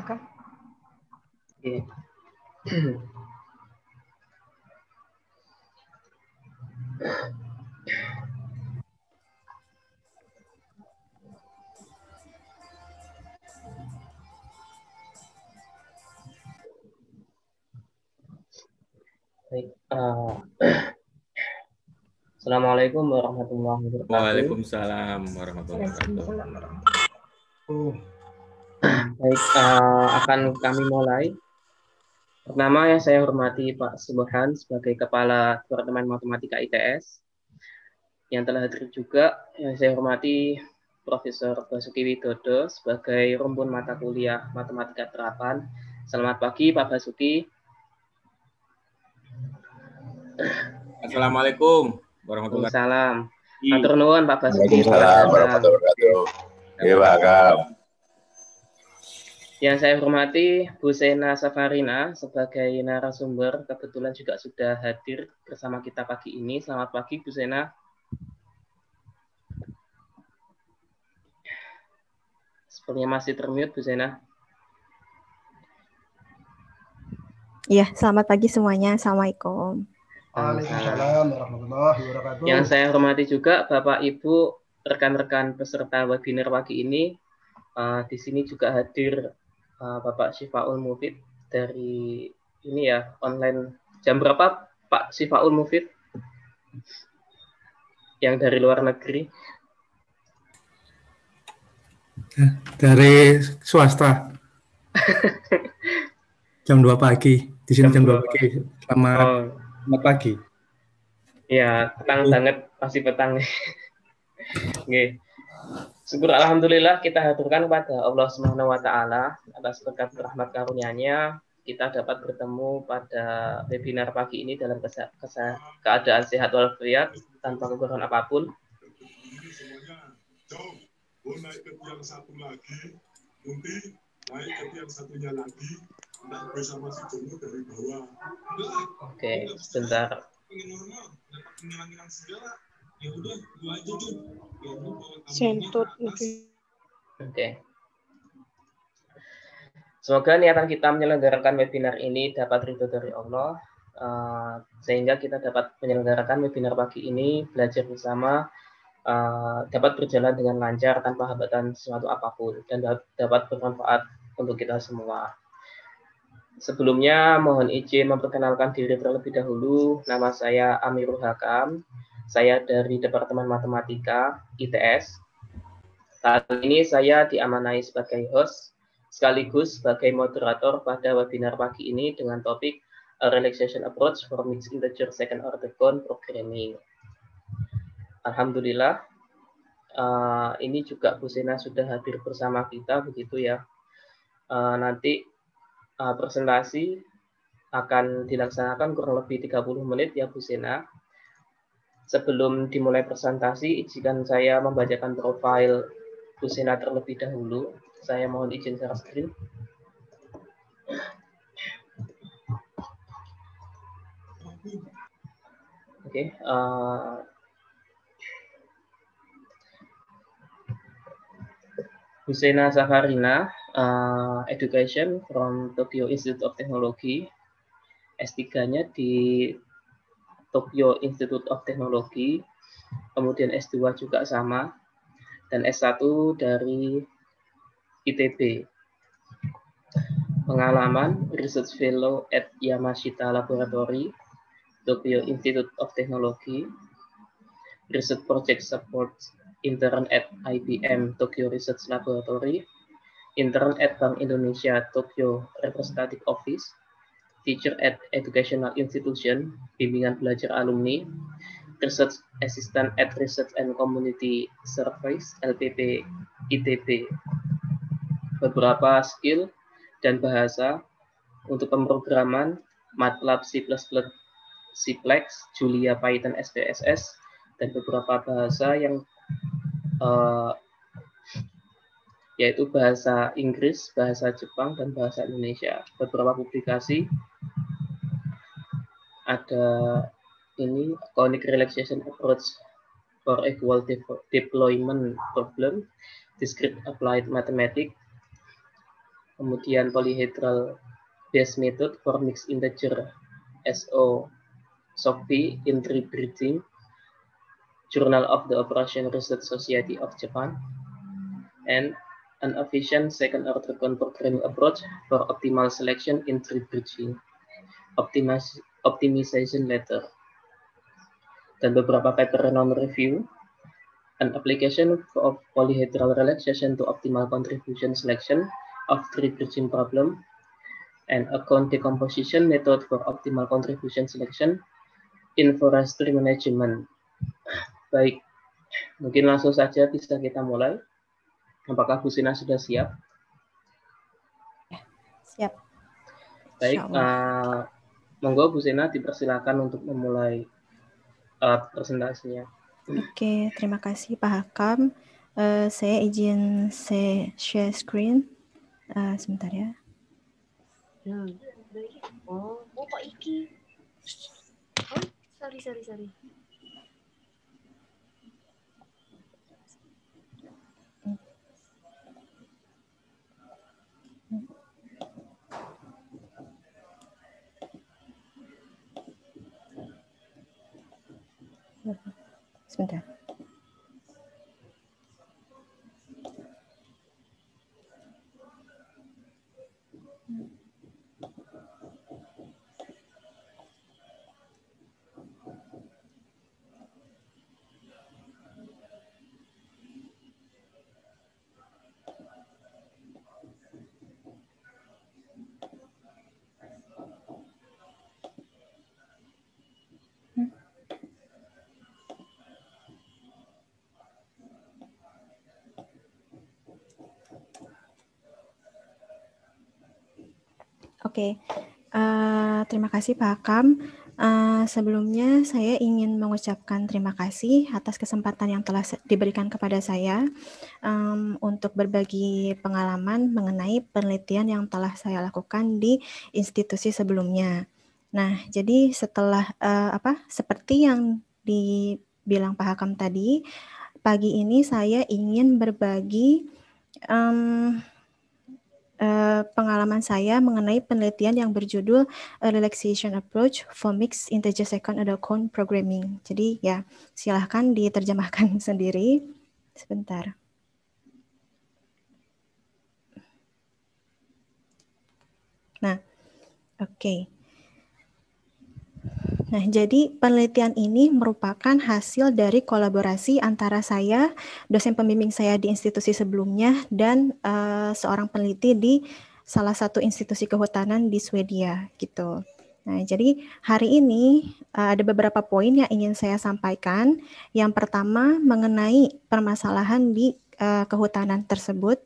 kan? Baik. Uh, Assalamualaikum warahmatullahi wabarakatuh. Waalaikumsalam warahmatullahi wabarakatuh. Uh. Baik, uh, akan kami mulai. Pertama yang saya hormati Pak Subhan sebagai Kepala Departemen Matematika ITS. Yang telah hadir juga yang saya hormati Profesor Basuki Widodo sebagai rumpun mata kuliah Matematika Terapan. Selamat pagi Pak Basuki. Assalamualaikum warahmatullahi wabarakatuh. Salam. Pak Basuki. Waalaikumsalam warahmatullahi wabarakatuh. Ya, yang saya hormati Bu Sena Safarina sebagai narasumber kebetulan juga sudah hadir bersama kita pagi ini. Selamat pagi Bu Sena. Sepertinya masih termute Bu Sena. Ya, selamat pagi semuanya. Assalamualaikum. Waalaikumsalam warahmatullahi wabarakatuh. Yang saya hormati juga Bapak Ibu rekan-rekan peserta webinar pagi ini. Uh, di sini juga hadir Eh, Bapak Sifaul Mufid dari ini ya online jam berapa Pak Sifaul Mufid yang dari luar negeri eh, dari swasta jam 2 pagi di sini jam, dua 2 pagi sama oh. pagi ya petang banget pasti petang nih Syukur alhamdulillah kita haturkan kepada Allah Subhanahu wa taala atas berkat rahmat karunia-Nya kita dapat bertemu pada webinar pagi ini dalam keadaan sehat walafiat tanpa kekurangan apapun. Oke, okay, sebentar ya, ya oke Semoga niatan kita menyelenggarakan webinar ini dapat ridho dari Allah, eh, sehingga kita dapat menyelenggarakan webinar pagi ini, belajar bersama, eh, dapat berjalan dengan lancar tanpa hambatan sesuatu apapun, dan dapat bermanfaat untuk kita semua. Sebelumnya, mohon izin memperkenalkan diri terlebih dahulu. Nama saya Amirul Hakam. Saya dari Departemen Matematika ITS. Saat ini saya diamanai sebagai host sekaligus sebagai moderator pada webinar pagi ini dengan topik A Relaxation Approach for Mixed Integer Second Order Cone Programming. Alhamdulillah, uh, ini juga Bu Sena sudah hadir bersama kita begitu ya. Uh, nanti uh, presentasi akan dilaksanakan kurang lebih 30 menit ya Bu Sena sebelum dimulai presentasi, izinkan saya membacakan profil Bu Sena terlebih dahulu. Saya mohon izin share screen. Oke, okay, uh, eh, Husena Safarina, uh, Education from Tokyo Institute of Technology. S3-nya di Tokyo Institute of Technology, kemudian S2 juga sama, dan S1 dari ITB. Pengalaman Research Fellow at Yamashita Laboratory, Tokyo Institute of Technology, Research Project Support Intern at IBM Tokyo Research Laboratory, Intern at Bank Indonesia Tokyo Representative Office, Teacher at Educational Institution, Bimbingan Belajar Alumni, Research Assistant at Research and Community Service, LPP ITB. Beberapa skill dan bahasa untuk pemrograman MATLAB C++, Cplex, Julia Python SPSS, dan beberapa bahasa yang uh, yaitu bahasa Inggris, bahasa Jepang, dan bahasa Indonesia. Beberapa publikasi ada ini conic relaxation approach for equal de deployment problem, discrete applied mathematics, kemudian polyhedral Based method for mixed integer SO SOFI entry breeding, Journal of the Operation Research Society of Japan, and an efficient second order contour training approach for optimal selection in tree bridging. optimization letter. Dan beberapa paper non review an application of polyhedral relaxation to optimal contribution selection of tree bridging problem and a cone decomposition method for optimal contribution selection in forestry management. Baik, mungkin langsung saja bisa kita mulai. Apakah Bu Sina sudah siap? Ya, siap. Baik, uh, monggo Bu Sina dipersilakan untuk memulai uh, presentasinya. Oke, terima kasih Pak Hakam. Uh, saya izin saya share screen. Uh, sebentar ya. Hmm. Oh, kok iki? Oh, sorry, sorry, sorry. Sebentar. Oke, okay. uh, eh, terima kasih Pak Akam. Uh, eh, sebelumnya saya ingin mengucapkan terima kasih atas kesempatan yang telah diberikan kepada saya um, untuk berbagi pengalaman mengenai penelitian yang telah saya lakukan di institusi sebelumnya. Nah, jadi setelah uh, apa seperti yang dibilang Pak Hakam tadi, pagi ini saya ingin berbagi um, Eh, pengalaman saya mengenai penelitian yang berjudul A Relaxation Approach for Mixed Integer Second cone Programming. Jadi ya silahkan diterjemahkan sendiri. Sebentar. Nah, oke. Okay. Nah, jadi penelitian ini merupakan hasil dari kolaborasi antara saya, dosen pembimbing saya di institusi sebelumnya, dan uh, seorang peneliti di salah satu institusi kehutanan di Swedia, gitu. Nah, jadi hari ini uh, ada beberapa poin yang ingin saya sampaikan. Yang pertama mengenai permasalahan di uh, kehutanan tersebut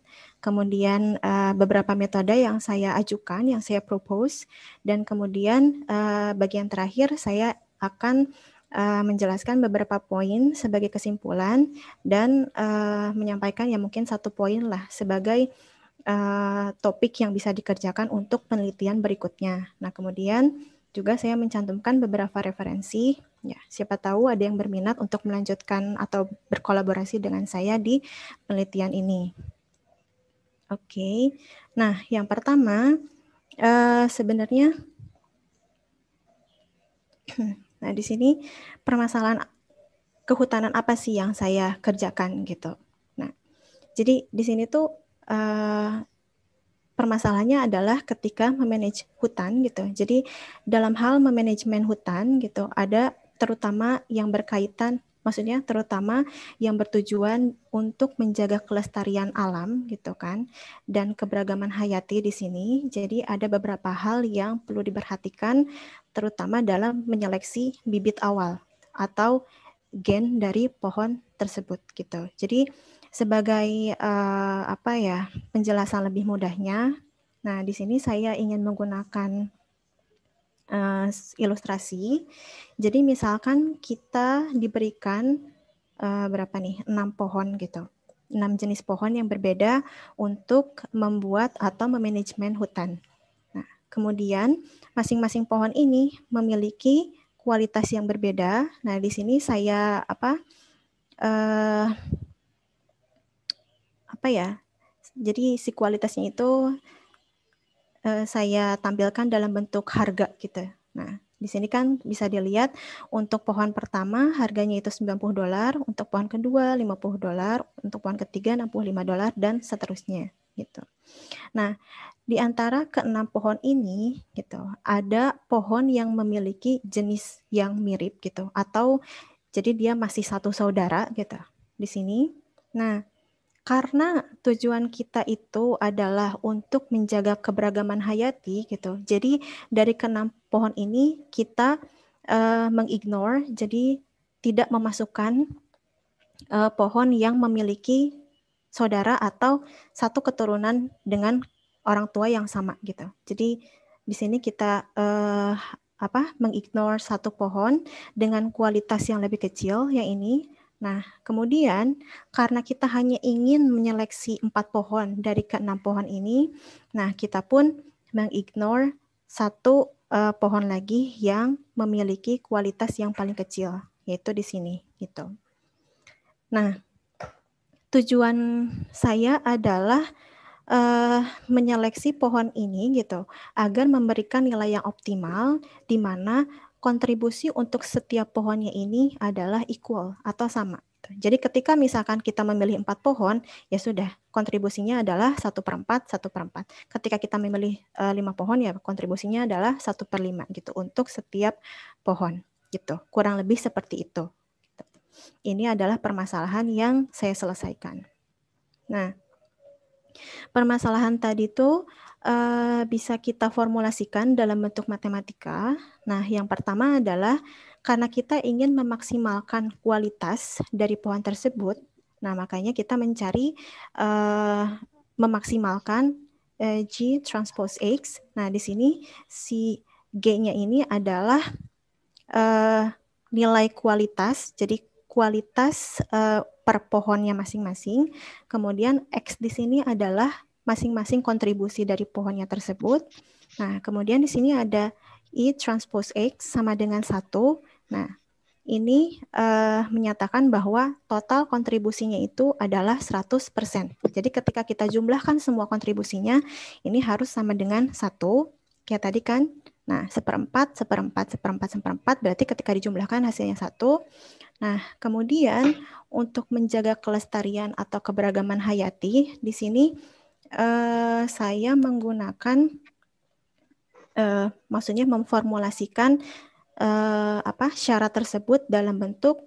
kemudian uh, beberapa metode yang saya ajukan, yang saya propose, dan kemudian uh, bagian terakhir saya akan uh, menjelaskan beberapa poin sebagai kesimpulan dan uh, menyampaikan ya mungkin satu poin lah sebagai uh, topik yang bisa dikerjakan untuk penelitian berikutnya. Nah kemudian juga saya mencantumkan beberapa referensi. Ya, siapa tahu ada yang berminat untuk melanjutkan atau berkolaborasi dengan saya di penelitian ini. Oke. Okay. Nah, yang pertama uh, sebenarnya nah di sini permasalahan kehutanan apa sih yang saya kerjakan gitu. Nah, jadi di sini tuh uh, permasalahannya adalah ketika memanage hutan gitu. Jadi dalam hal memanajemen hutan gitu ada terutama yang berkaitan maksudnya terutama yang bertujuan untuk menjaga kelestarian alam gitu kan dan keberagaman hayati di sini. Jadi ada beberapa hal yang perlu diperhatikan terutama dalam menyeleksi bibit awal atau gen dari pohon tersebut gitu. Jadi sebagai uh, apa ya penjelasan lebih mudahnya, nah di sini saya ingin menggunakan uh, ilustrasi. Jadi misalkan kita diberikan uh, berapa nih? 6 pohon gitu. 6 jenis pohon yang berbeda untuk membuat atau memanajemen hutan. Nah, kemudian masing-masing pohon ini memiliki kualitas yang berbeda. Nah, di sini saya apa? Uh, apa ya? Jadi si kualitasnya itu Eh, saya tampilkan dalam bentuk harga gitu. Nah, di sini kan bisa dilihat untuk pohon pertama harganya itu 90 dolar, untuk pohon kedua 50 dolar, untuk pohon ketiga 65 dolar dan seterusnya gitu. Nah, di antara keenam pohon ini gitu, ada pohon yang memiliki jenis yang mirip gitu atau jadi dia masih satu saudara gitu di sini. Nah, karena tujuan kita itu adalah untuk menjaga keberagaman hayati gitu. Jadi dari keenam pohon ini kita uh, mengignore, jadi tidak memasukkan uh, pohon yang memiliki saudara atau satu keturunan dengan orang tua yang sama gitu. Jadi di sini kita uh, apa mengignore satu pohon dengan kualitas yang lebih kecil yang ini Nah, kemudian karena kita hanya ingin menyeleksi empat pohon dari keenam pohon ini, nah kita pun mengignore satu uh, pohon lagi yang memiliki kualitas yang paling kecil, yaitu di sini gitu. Nah, tujuan saya adalah uh, menyeleksi pohon ini gitu agar memberikan nilai yang optimal di mana kontribusi untuk setiap pohonnya ini adalah equal atau sama. Gitu. Jadi ketika misalkan kita memilih empat pohon, ya sudah kontribusinya adalah satu per empat, satu per empat. Ketika kita memilih eh, lima pohon, ya kontribusinya adalah satu per lima gitu untuk setiap pohon gitu. Kurang lebih seperti itu. Gitu. Ini adalah permasalahan yang saya selesaikan. Nah, permasalahan tadi tuh uh, bisa kita formulasikan dalam bentuk matematika. Nah, yang pertama adalah karena kita ingin memaksimalkan kualitas dari pohon tersebut. Nah, makanya kita mencari uh, memaksimalkan uh, G transpose X. Nah, di sini si G-nya ini adalah uh, nilai kualitas. Jadi kualitas uh, per pohonnya masing-masing. Kemudian X di sini adalah masing-masing kontribusi dari pohonnya tersebut. Nah, kemudian di sini ada I e transpose X sama dengan satu. Nah, ini uh, menyatakan bahwa total kontribusinya itu adalah 100%. Jadi ketika kita jumlahkan semua kontribusinya, ini harus sama dengan satu. Kayak tadi kan, nah seperempat, seperempat, seperempat, seperempat, berarti ketika dijumlahkan hasilnya satu. Nah, kemudian untuk menjaga kelestarian atau keberagaman hayati, di sini uh, saya menggunakan uh, maksudnya memformulasikan uh, apa syarat tersebut dalam bentuk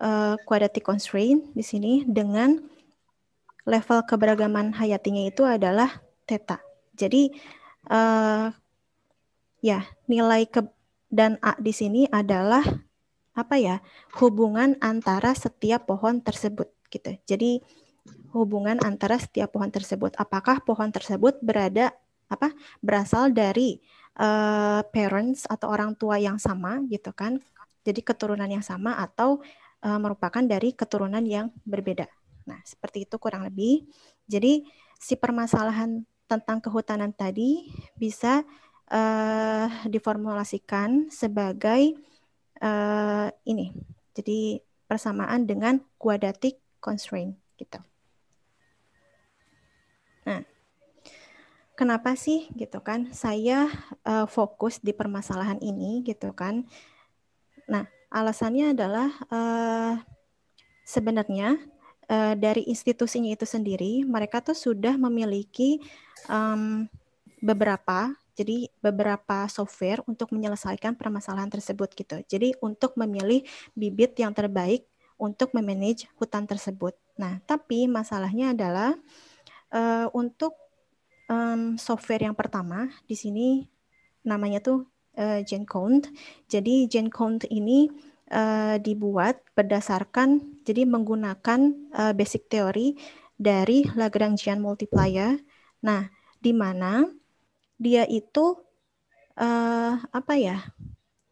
uh, quadratic constraint di sini dengan level keberagaman hayatinya itu adalah theta. Jadi uh, ya nilai ke dan a di sini adalah apa ya hubungan antara setiap pohon tersebut gitu. Jadi hubungan antara setiap pohon tersebut. Apakah pohon tersebut berada apa berasal dari uh, parents atau orang tua yang sama gitu kan? Jadi keturunan yang sama atau uh, merupakan dari keturunan yang berbeda. Nah, seperti itu kurang lebih. Jadi si permasalahan tentang kehutanan tadi bisa uh, diformulasikan sebagai uh, ini. Jadi persamaan dengan quadratic constraint gitu. kenapa sih gitu kan saya uh, fokus di permasalahan ini gitu kan. Nah, alasannya adalah uh, sebenarnya uh, dari institusinya itu sendiri mereka tuh sudah memiliki um, beberapa jadi beberapa software untuk menyelesaikan permasalahan tersebut gitu. Jadi untuk memilih bibit yang terbaik untuk memanage hutan tersebut. Nah, tapi masalahnya adalah uh, untuk um, software yang pertama di sini namanya tuh uh, eh, GenCount. Jadi GenCount ini uh, dibuat berdasarkan jadi menggunakan uh, basic teori dari Lagrangian multiplier. Nah, di mana dia itu uh, apa ya?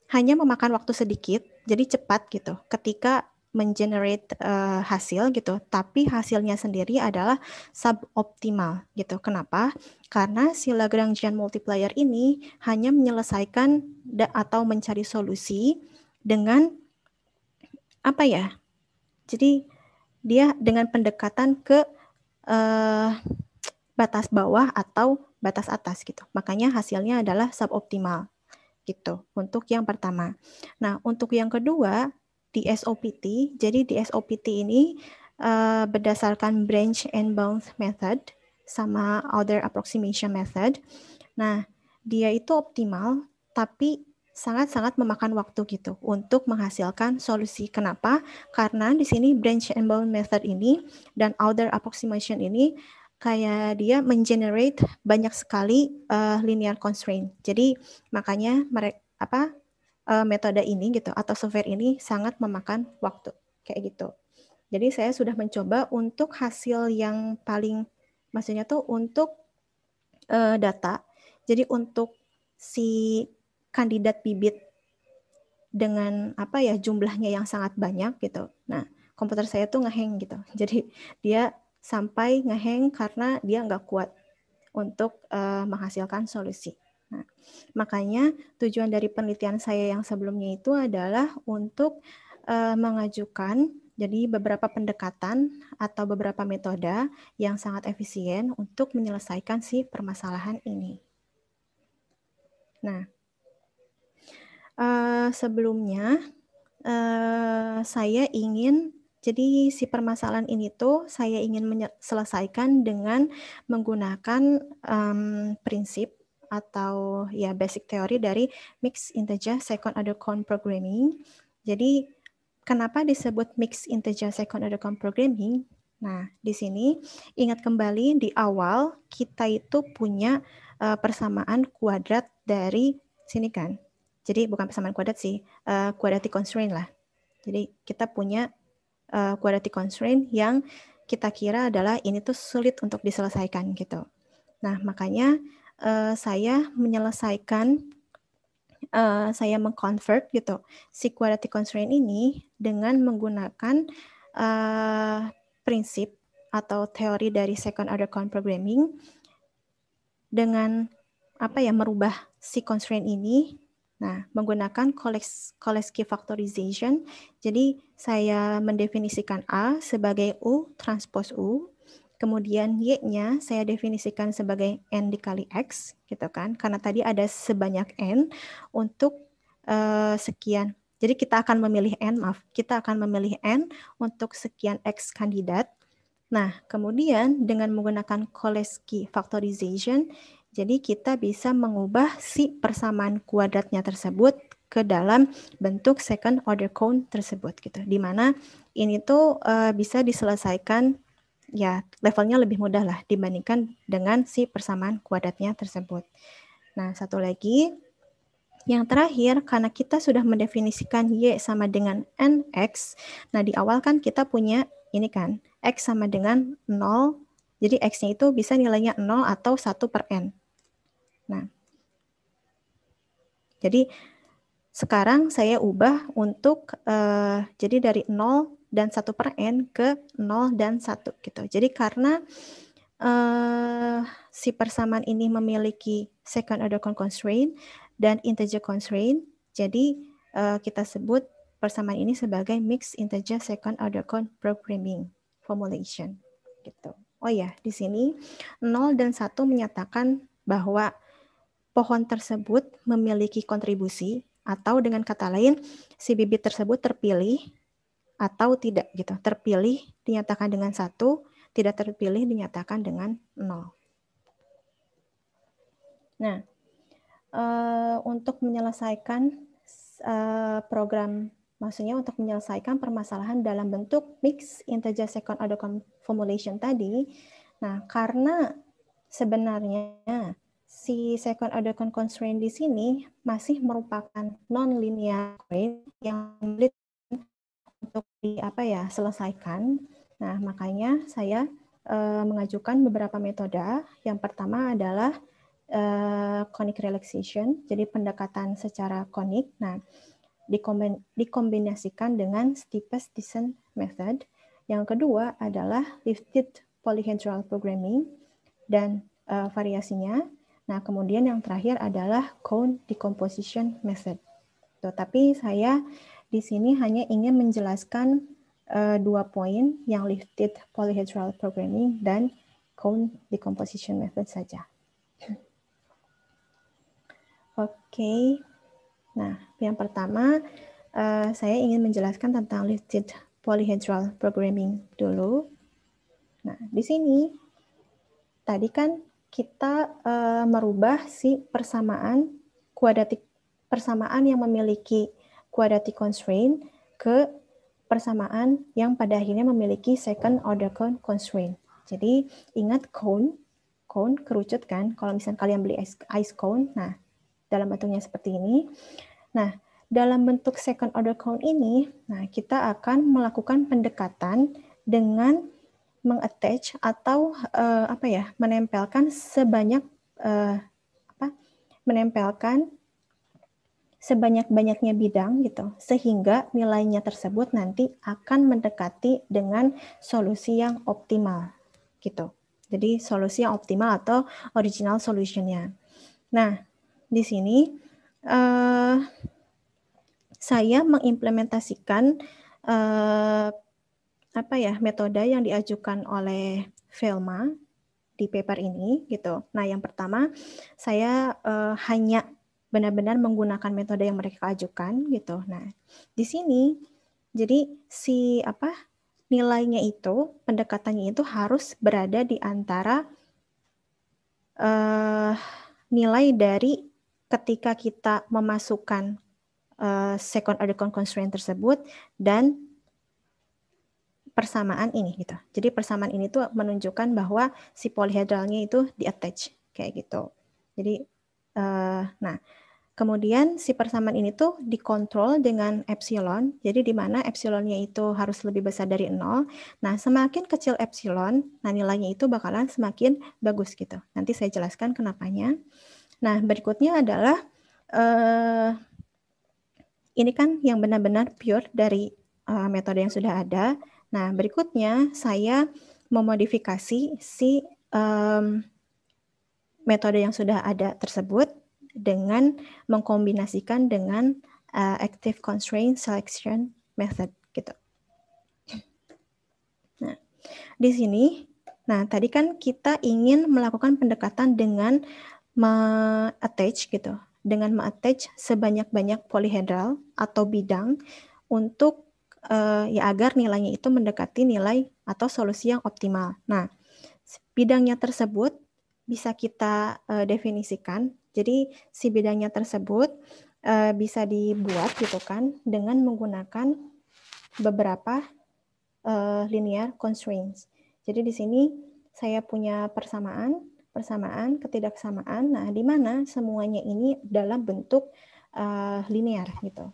Hanya memakan waktu sedikit, jadi cepat gitu. Ketika mengenerate uh, hasil gitu, tapi hasilnya sendiri adalah suboptimal gitu. Kenapa? Karena si Lagrangian multiplier ini hanya menyelesaikan atau mencari solusi dengan apa ya? Jadi dia dengan pendekatan ke uh, batas bawah atau batas atas gitu. Makanya hasilnya adalah suboptimal gitu untuk yang pertama. Nah, untuk yang kedua di SOPT. Jadi di SOPT ini uh, berdasarkan branch and bound method sama other approximation method. Nah, dia itu optimal tapi sangat-sangat memakan waktu gitu untuk menghasilkan solusi. Kenapa? Karena di sini branch and bound method ini dan other approximation ini kayak dia mengenerate banyak sekali uh, linear constraint. Jadi makanya mereka apa uh, metode ini gitu atau software ini sangat memakan waktu kayak gitu. Jadi saya sudah mencoba untuk hasil yang paling maksudnya tuh untuk uh, data. Jadi untuk si kandidat bibit dengan apa ya jumlahnya yang sangat banyak gitu. Nah, komputer saya tuh ngeheng gitu. Jadi dia sampai ngeheng karena dia nggak kuat untuk uh, menghasilkan solusi Nah, makanya tujuan dari penelitian saya yang sebelumnya itu adalah untuk uh, mengajukan jadi beberapa pendekatan atau beberapa metode yang sangat efisien untuk menyelesaikan si permasalahan ini. Nah, uh, sebelumnya uh, saya ingin jadi si permasalahan ini tuh saya ingin menyelesaikan dengan menggunakan um, prinsip atau ya basic teori dari mixed integer second order count programming. Jadi kenapa disebut mixed integer second order count programming? Nah, di sini ingat kembali di awal kita itu punya eh, persamaan kuadrat dari sini kan. Jadi bukan persamaan kuadrat sih, uh, quadratic constraint lah. Jadi kita punya uh, quadratic constraint yang kita kira adalah ini tuh sulit untuk diselesaikan gitu. Nah, makanya uh, saya menyelesaikan uh, saya mengconvert gitu si quality constraint ini dengan menggunakan uh, prinsip atau teori dari second order con programming dengan apa ya merubah si constraint ini Nah, menggunakan Koleski factorization, jadi saya mendefinisikan A sebagai U transpose U, Kemudian Y-nya saya definisikan sebagai N dikali X, gitu kan. Karena tadi ada sebanyak N untuk uh, sekian. Jadi kita akan memilih N, maaf, kita akan memilih N untuk sekian X kandidat. Nah, kemudian dengan menggunakan Koleski factorization, jadi kita bisa mengubah si persamaan kuadratnya tersebut ke dalam bentuk second order cone tersebut gitu. Dimana ini tuh uh, bisa diselesaikan ya levelnya lebih mudah lah dibandingkan dengan si persamaan kuadratnya tersebut. Nah, satu lagi yang terakhir, karena kita sudah mendefinisikan Y sama dengan NX, nah di awal kan kita punya ini kan, X sama dengan 0, jadi X-nya itu bisa nilainya 0 atau 1 per N. Nah, jadi sekarang saya ubah untuk, uh, jadi dari 0 dan 1 per n ke 0 dan 1 gitu. Jadi karena uh, si persamaan ini memiliki second order constraint dan integer constraint, jadi uh, kita sebut persamaan ini sebagai mixed integer second order con programming formulation gitu. Oh ya, di sini 0 dan 1 menyatakan bahwa pohon tersebut memiliki kontribusi atau dengan kata lain si bibit tersebut terpilih atau tidak gitu. Terpilih dinyatakan dengan satu, tidak terpilih dinyatakan dengan nol. Nah, uh, untuk menyelesaikan uh, program, maksudnya untuk menyelesaikan permasalahan dalam bentuk mix integer second order formulation tadi, nah karena sebenarnya si second order constraint di sini masih merupakan non-linear constraint yang untuk di apa ya selesaikan. Nah makanya saya eh, mengajukan beberapa metode. Yang pertama adalah eh, conic relaxation, jadi pendekatan secara konik. Nah dikombinasikan dengan steepest descent method. Yang kedua adalah lifted polyhedral programming dan uh, variasinya. Nah, kemudian yang terakhir adalah cone decomposition method. Tuh, tapi saya di sini hanya ingin menjelaskan uh, dua poin yang lifted polyhedral programming dan cone decomposition method saja. Oke, okay. nah yang pertama uh, saya ingin menjelaskan tentang lifted polyhedral programming dulu. Nah di sini tadi kan kita uh, merubah si persamaan kuadratik persamaan yang memiliki quadratic constraint ke persamaan yang pada akhirnya memiliki second order cone constraint. Jadi ingat cone, cone kerucut kan. Kalau misalnya kalian beli ice, cone, nah dalam bentuknya seperti ini. Nah, dalam bentuk second order cone ini, nah kita akan melakukan pendekatan dengan mengattach atau uh, apa ya, menempelkan sebanyak uh, apa? menempelkan sebanyak-banyaknya bidang gitu sehingga nilainya tersebut nanti akan mendekati dengan solusi yang optimal gitu. Jadi solusi yang optimal atau original solutionnya. Nah, di sini uh, saya mengimplementasikan uh, apa ya metode yang diajukan oleh Velma di paper ini gitu. Nah, yang pertama saya uh, hanya benar-benar menggunakan metode yang mereka ajukan gitu. Nah, di sini jadi si apa nilainya itu pendekatannya itu harus berada di antara uh, nilai dari ketika kita memasukkan uh, second order constraint tersebut dan persamaan ini gitu. Jadi persamaan ini tuh menunjukkan bahwa si polihedralnya itu di attach kayak gitu. Jadi Uh, nah, kemudian si persamaan ini tuh dikontrol dengan epsilon. Jadi di mana epsilonnya itu harus lebih besar dari nol. Nah, semakin kecil epsilon, nah nilainya itu bakalan semakin bagus gitu. Nanti saya jelaskan kenapanya. Nah, berikutnya adalah uh, ini kan yang benar-benar pure dari uh, metode yang sudah ada. Nah, berikutnya saya memodifikasi si um, metode yang sudah ada tersebut dengan mengkombinasikan dengan uh, active constraint selection method gitu. Nah, di sini nah tadi kan kita ingin melakukan pendekatan dengan attach gitu, dengan attach sebanyak-banyak polihedral atau bidang untuk uh, ya agar nilainya itu mendekati nilai atau solusi yang optimal. Nah, bidangnya tersebut bisa kita uh, definisikan. Jadi si bidangnya tersebut uh, bisa dibuat gitu kan dengan menggunakan beberapa uh, linear constraints. Jadi di sini saya punya persamaan, persamaan, ketidaksamaan. Nah, di mana semuanya ini dalam bentuk uh, linear gitu.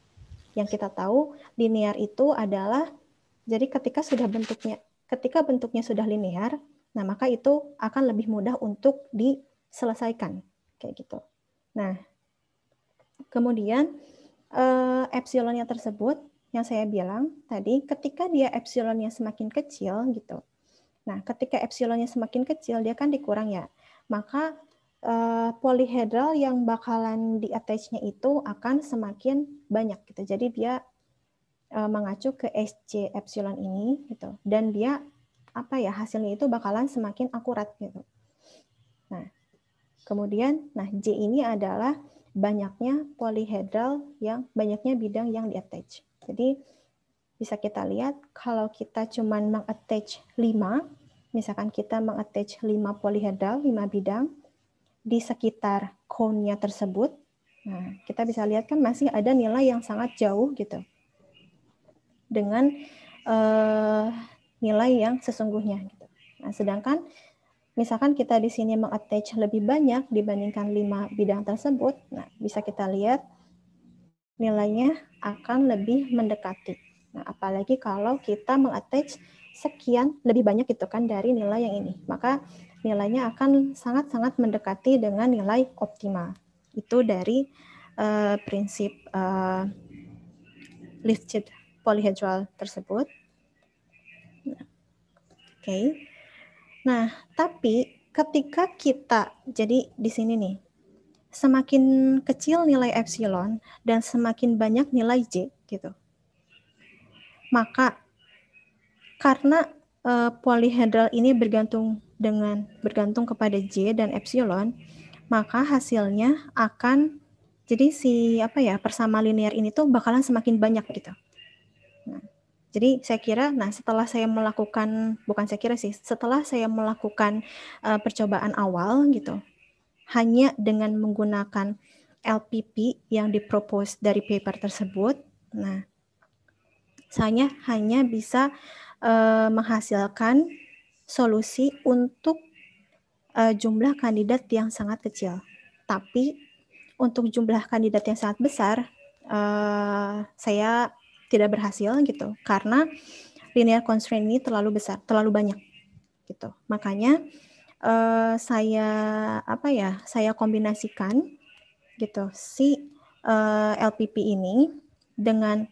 Yang kita tahu linear itu adalah jadi ketika sudah bentuknya ketika bentuknya sudah linear, Nah, maka itu akan lebih mudah untuk diselesaikan kayak gitu. Nah, kemudian eh, epsilonnya tersebut yang saya bilang tadi ketika dia epsilonnya semakin kecil gitu. Nah, ketika epsilonnya semakin kecil dia kan dikurang ya. Maka eh, polihedral yang bakalan di attach-nya itu akan semakin banyak gitu. Jadi dia eh, mengacu ke SC epsilon ini gitu dan dia apa ya hasilnya itu bakalan semakin akurat gitu. Nah, kemudian nah J ini adalah banyaknya polyhedral yang banyaknya bidang yang di attach. Jadi bisa kita lihat kalau kita cuman mengattach 5, misalkan kita mengattach 5 polyhedral, 5 bidang di sekitar cone-nya tersebut. Nah, kita bisa lihat kan masih ada nilai yang sangat jauh gitu. Dengan eh, nilai yang sesungguhnya. Gitu. Nah, sedangkan misalkan kita di sini mengattach lebih banyak dibandingkan lima bidang tersebut, nah bisa kita lihat nilainya akan lebih mendekati. Nah, apalagi kalau kita mengattach sekian lebih banyak itu kan dari nilai yang ini, maka nilainya akan sangat-sangat mendekati dengan nilai optimal. Itu dari uh, prinsip uh, Lifted polyhedral tersebut okay? Nah, tapi ketika kita jadi di sini nih, semakin kecil nilai epsilon dan semakin banyak nilai j gitu. Maka karena uh, eh, polihedral ini bergantung dengan bergantung kepada j dan epsilon, maka hasilnya akan jadi si apa ya persamaan linear ini tuh bakalan semakin banyak gitu. Jadi saya kira, nah setelah saya melakukan, bukan saya kira sih, setelah saya melakukan uh, percobaan awal gitu, hanya dengan menggunakan LPP yang dipropose dari paper tersebut, nah saya hanya bisa uh, menghasilkan solusi untuk uh, jumlah kandidat yang sangat kecil. Tapi untuk jumlah kandidat yang sangat besar, uh, saya tidak berhasil gitu karena linear constraint ini terlalu besar, terlalu banyak gitu. Makanya uh, saya apa ya? Saya kombinasikan gitu si uh, eh, LPP ini dengan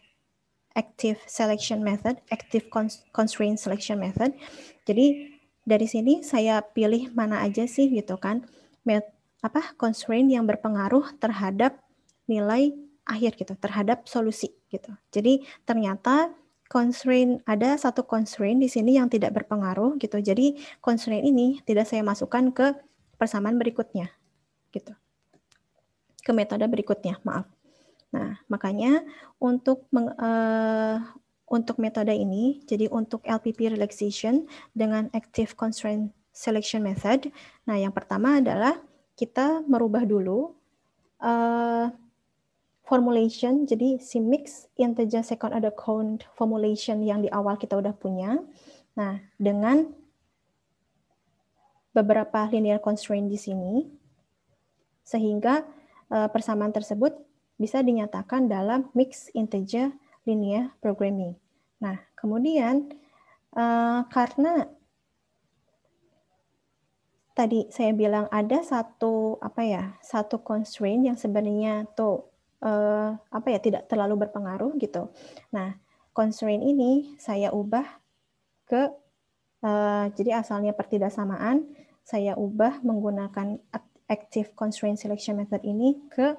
active selection method, active constraint selection method. Jadi dari sini saya pilih mana aja sih gitu kan met, apa constraint yang berpengaruh terhadap nilai akhir gitu terhadap solusi gitu. Jadi ternyata constraint ada satu constraint di sini yang tidak berpengaruh gitu. Jadi constraint ini tidak saya masukkan ke persamaan berikutnya gitu. Ke metode berikutnya, maaf. Nah, makanya untuk meng, uh, untuk metode ini, jadi untuk LPP relaxation dengan active constraint selection method. Nah, yang pertama adalah kita merubah dulu uh, formulation, jadi si mix integer second order count formulation yang di awal kita udah punya. Nah, dengan beberapa linear constraint di sini, sehingga eh, persamaan tersebut bisa dinyatakan dalam mix integer linear programming. Nah, kemudian eh, karena tadi saya bilang ada satu apa ya satu constraint yang sebenarnya tuh uh, apa ya tidak terlalu berpengaruh gitu. Nah, constraint ini saya ubah ke uh, jadi asalnya pertidaksamaan saya ubah menggunakan active constraint selection method ini ke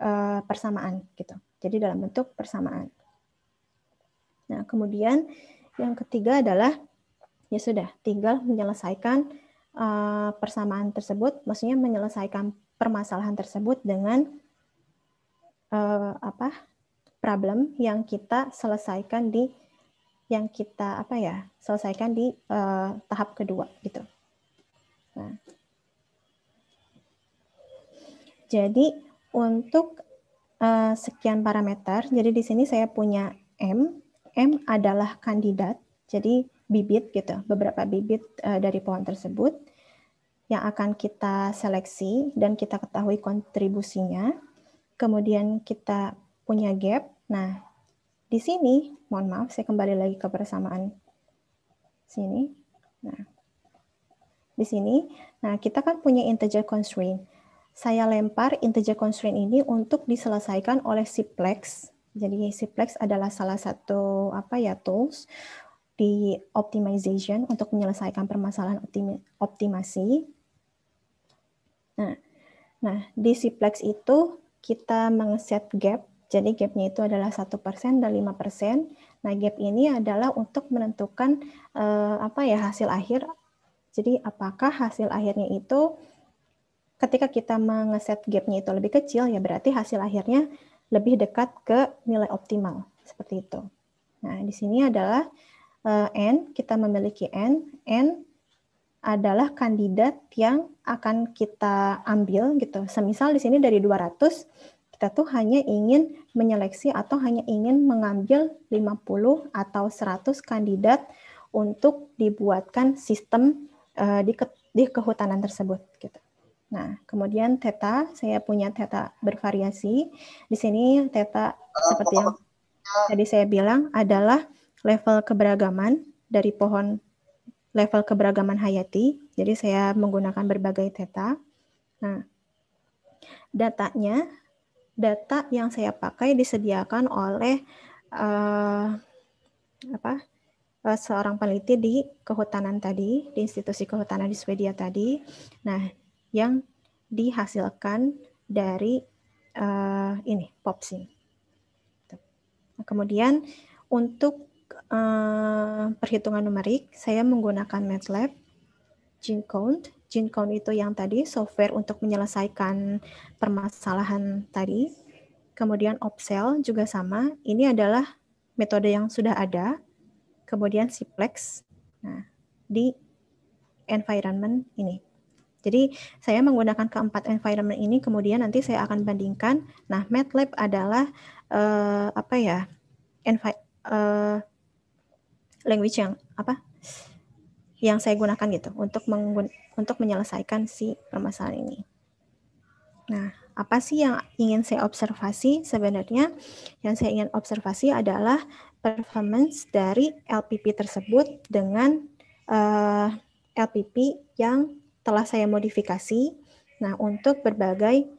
uh, persamaan gitu. Jadi dalam bentuk persamaan. Nah, kemudian yang ketiga adalah ya sudah tinggal menyelesaikan uh, persamaan tersebut, maksudnya menyelesaikan permasalahan tersebut dengan uh, apa problem yang kita selesaikan di yang kita apa ya selesaikan di uh, tahap kedua gitu. Nah. Jadi untuk uh, sekian parameter, jadi di sini saya punya M. M adalah kandidat, jadi bibit gitu, beberapa bibit uh, dari pohon tersebut yang akan kita seleksi dan kita ketahui kontribusinya kemudian kita punya gap. Nah, di sini, mohon maaf, saya kembali lagi ke persamaan sini. Nah, di sini, nah kita kan punya integer constraint. Saya lempar integer constraint ini untuk diselesaikan oleh Cplex. Jadi Cplex adalah salah satu apa ya tools di optimization untuk menyelesaikan permasalahan optimi optimasi. Nah, nah di Cplex itu kita mengeset gap. Jadi gapnya itu adalah satu persen dan lima persen. Nah gap ini adalah untuk menentukan eh, apa ya hasil akhir. Jadi apakah hasil akhirnya itu ketika kita mengeset gapnya itu lebih kecil ya berarti hasil akhirnya lebih dekat ke nilai optimal seperti itu. Nah di sini adalah eh, n kita memiliki n n adalah kandidat yang akan kita ambil gitu. Semisal di sini dari 200, kita tuh hanya ingin menyeleksi atau hanya ingin mengambil 50 atau 100 kandidat untuk dibuatkan sistem uh, di, ke, di kehutanan tersebut gitu. Nah, kemudian theta, saya punya theta bervariasi. Di sini theta seperti yang tadi saya bilang adalah level keberagaman dari pohon level keberagaman hayati. Jadi saya menggunakan berbagai data. Nah, datanya data yang saya pakai disediakan oleh uh, apa? Eh, seorang peneliti di kehutanan tadi, di institusi kehutanan di Swedia tadi. Nah, yang dihasilkan dari uh, ini popsing. Kemudian untuk uh, perhitungan numerik, saya menggunakan MATLAB, GeneCount. GeneCount itu yang tadi software untuk menyelesaikan permasalahan tadi. Kemudian OPSEL juga sama. Ini adalah metode yang sudah ada. Kemudian Cplex. Nah, di environment ini. Jadi saya menggunakan keempat environment ini, kemudian nanti saya akan bandingkan. Nah, MATLAB adalah uh, apa ya? uh, language yang apa yang saya gunakan gitu untuk menggun untuk menyelesaikan si permasalahan ini. Nah, apa sih yang ingin saya observasi sebenarnya? Yang saya ingin observasi adalah performance dari LPP tersebut dengan uh, eh, LPP yang telah saya modifikasi. Nah, untuk berbagai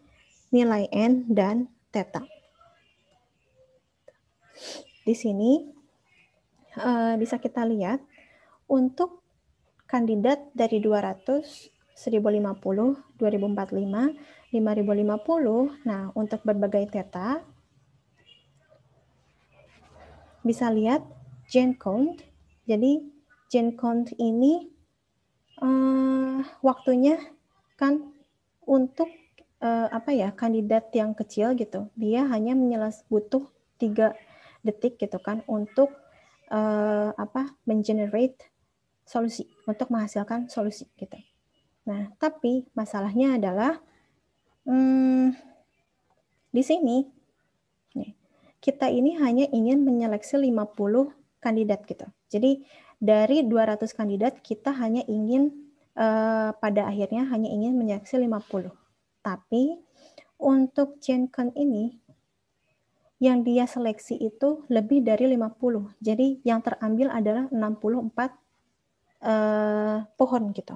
nilai n dan theta. Di sini Eh, bisa kita lihat untuk kandidat dari 200 1050, 2045, 5050. Nah, untuk berbagai teta bisa lihat gen count. Jadi gen count ini uh, waktunya kan untuk uh, apa ya kandidat yang kecil gitu. Dia hanya menyelesaikan butuh tiga detik gitu kan untuk uh, apa mengenerate solusi untuk menghasilkan solusi gitu. Nah, tapi masalahnya adalah hmm, di sini kita ini hanya ingin menyeleksi 50 kandidat gitu. Jadi dari 200 kandidat kita hanya ingin uh, pada akhirnya hanya ingin menyeleksi 50. Tapi untuk GenCon ini yang dia seleksi itu lebih dari 50. Jadi yang terambil adalah 64 eh, pohon gitu.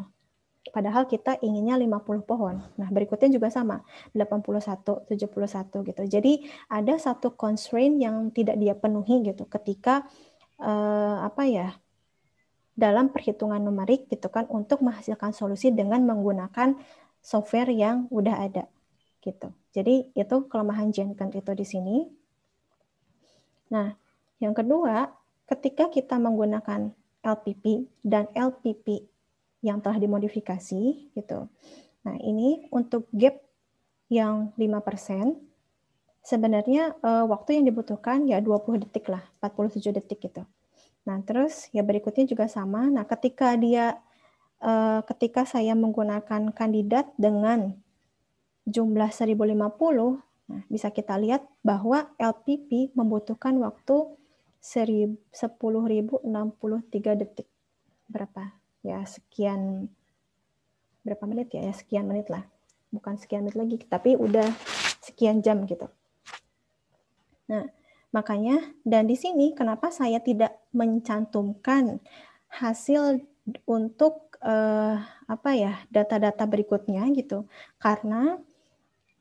Padahal kita inginnya 50 pohon. Nah, berikutnya juga sama, 81, 71 gitu. Jadi ada satu constraint yang tidak dia penuhi gitu ketika eh, apa ya? dalam perhitungan numerik gitu kan untuk menghasilkan solusi dengan menggunakan software yang udah ada gitu. Jadi itu kelemahan Jenkins itu di sini. Nah, yang kedua, ketika kita menggunakan LPP dan LPP yang telah dimodifikasi gitu. Nah, ini untuk gap yang 5% sebenarnya eh, waktu yang dibutuhkan ya 20 detik lah, 47 detik gitu. Nah, terus ya berikutnya juga sama. Nah, ketika dia eh, ketika saya menggunakan kandidat dengan jumlah 1050 Nah, bisa kita lihat bahwa LPP membutuhkan waktu 10.063 detik. Berapa? Ya, sekian berapa menit ya? Ya, sekian menit lah. Bukan sekian menit lagi, tapi udah sekian jam gitu. Nah, makanya dan di sini kenapa saya tidak mencantumkan hasil untuk eh, apa ya, data-data berikutnya gitu. Karena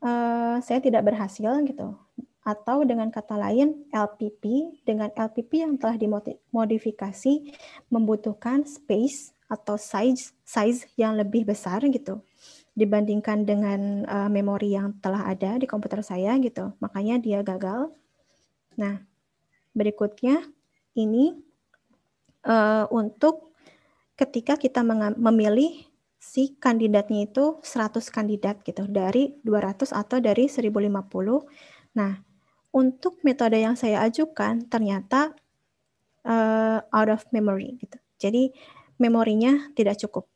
Eh, saya tidak berhasil gitu. Atau dengan kata lain LPP dengan LPP yang telah dimodifikasi membutuhkan space atau size size yang lebih besar gitu dibandingkan dengan uh, memori yang telah ada di komputer saya gitu. Makanya dia gagal. Nah, berikutnya ini uh, untuk ketika kita memilih si kandidatnya itu 100 kandidat gitu dari 200 atau dari 1050. Nah, untuk metode yang saya ajukan ternyata uh, out of memory gitu. Jadi memorinya tidak cukup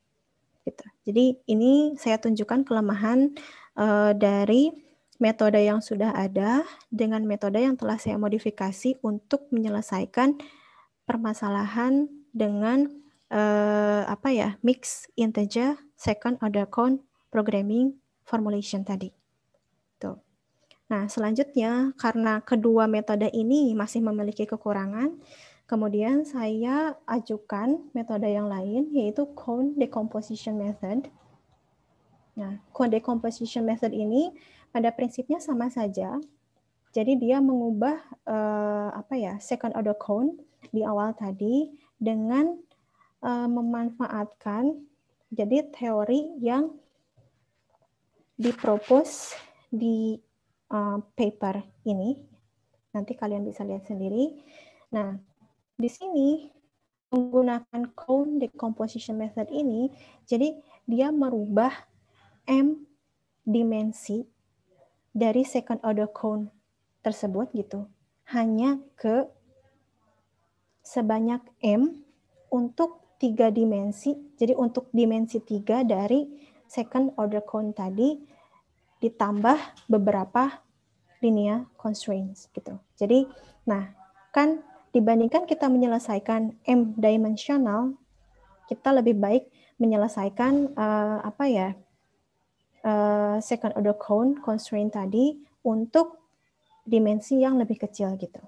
gitu. Jadi ini saya tunjukkan kelemahan uh, dari metode yang sudah ada dengan metode yang telah saya modifikasi untuk menyelesaikan permasalahan dengan uh, apa ya mix integer second order count programming formulation tadi. Tuh. Nah, selanjutnya karena kedua metode ini masih memiliki kekurangan, kemudian saya ajukan metode yang lain yaitu cone decomposition method. Nah, cone decomposition method ini pada prinsipnya sama saja. Jadi dia mengubah uh, apa ya second order cone di awal tadi dengan Eh, memanfaatkan jadi teori yang dipropos di uh, paper ini. Nanti kalian bisa lihat sendiri. Nah, di sini menggunakan cone decomposition method ini, jadi dia merubah m dimensi dari second order cone tersebut gitu hanya ke sebanyak m untuk tiga dimensi. Jadi untuk dimensi tiga dari second order cone tadi ditambah beberapa linear constraints gitu. Jadi, nah kan dibandingkan kita menyelesaikan m dimensional, kita lebih baik menyelesaikan uh, apa ya uh, second order cone constraint tadi untuk dimensi yang lebih kecil gitu.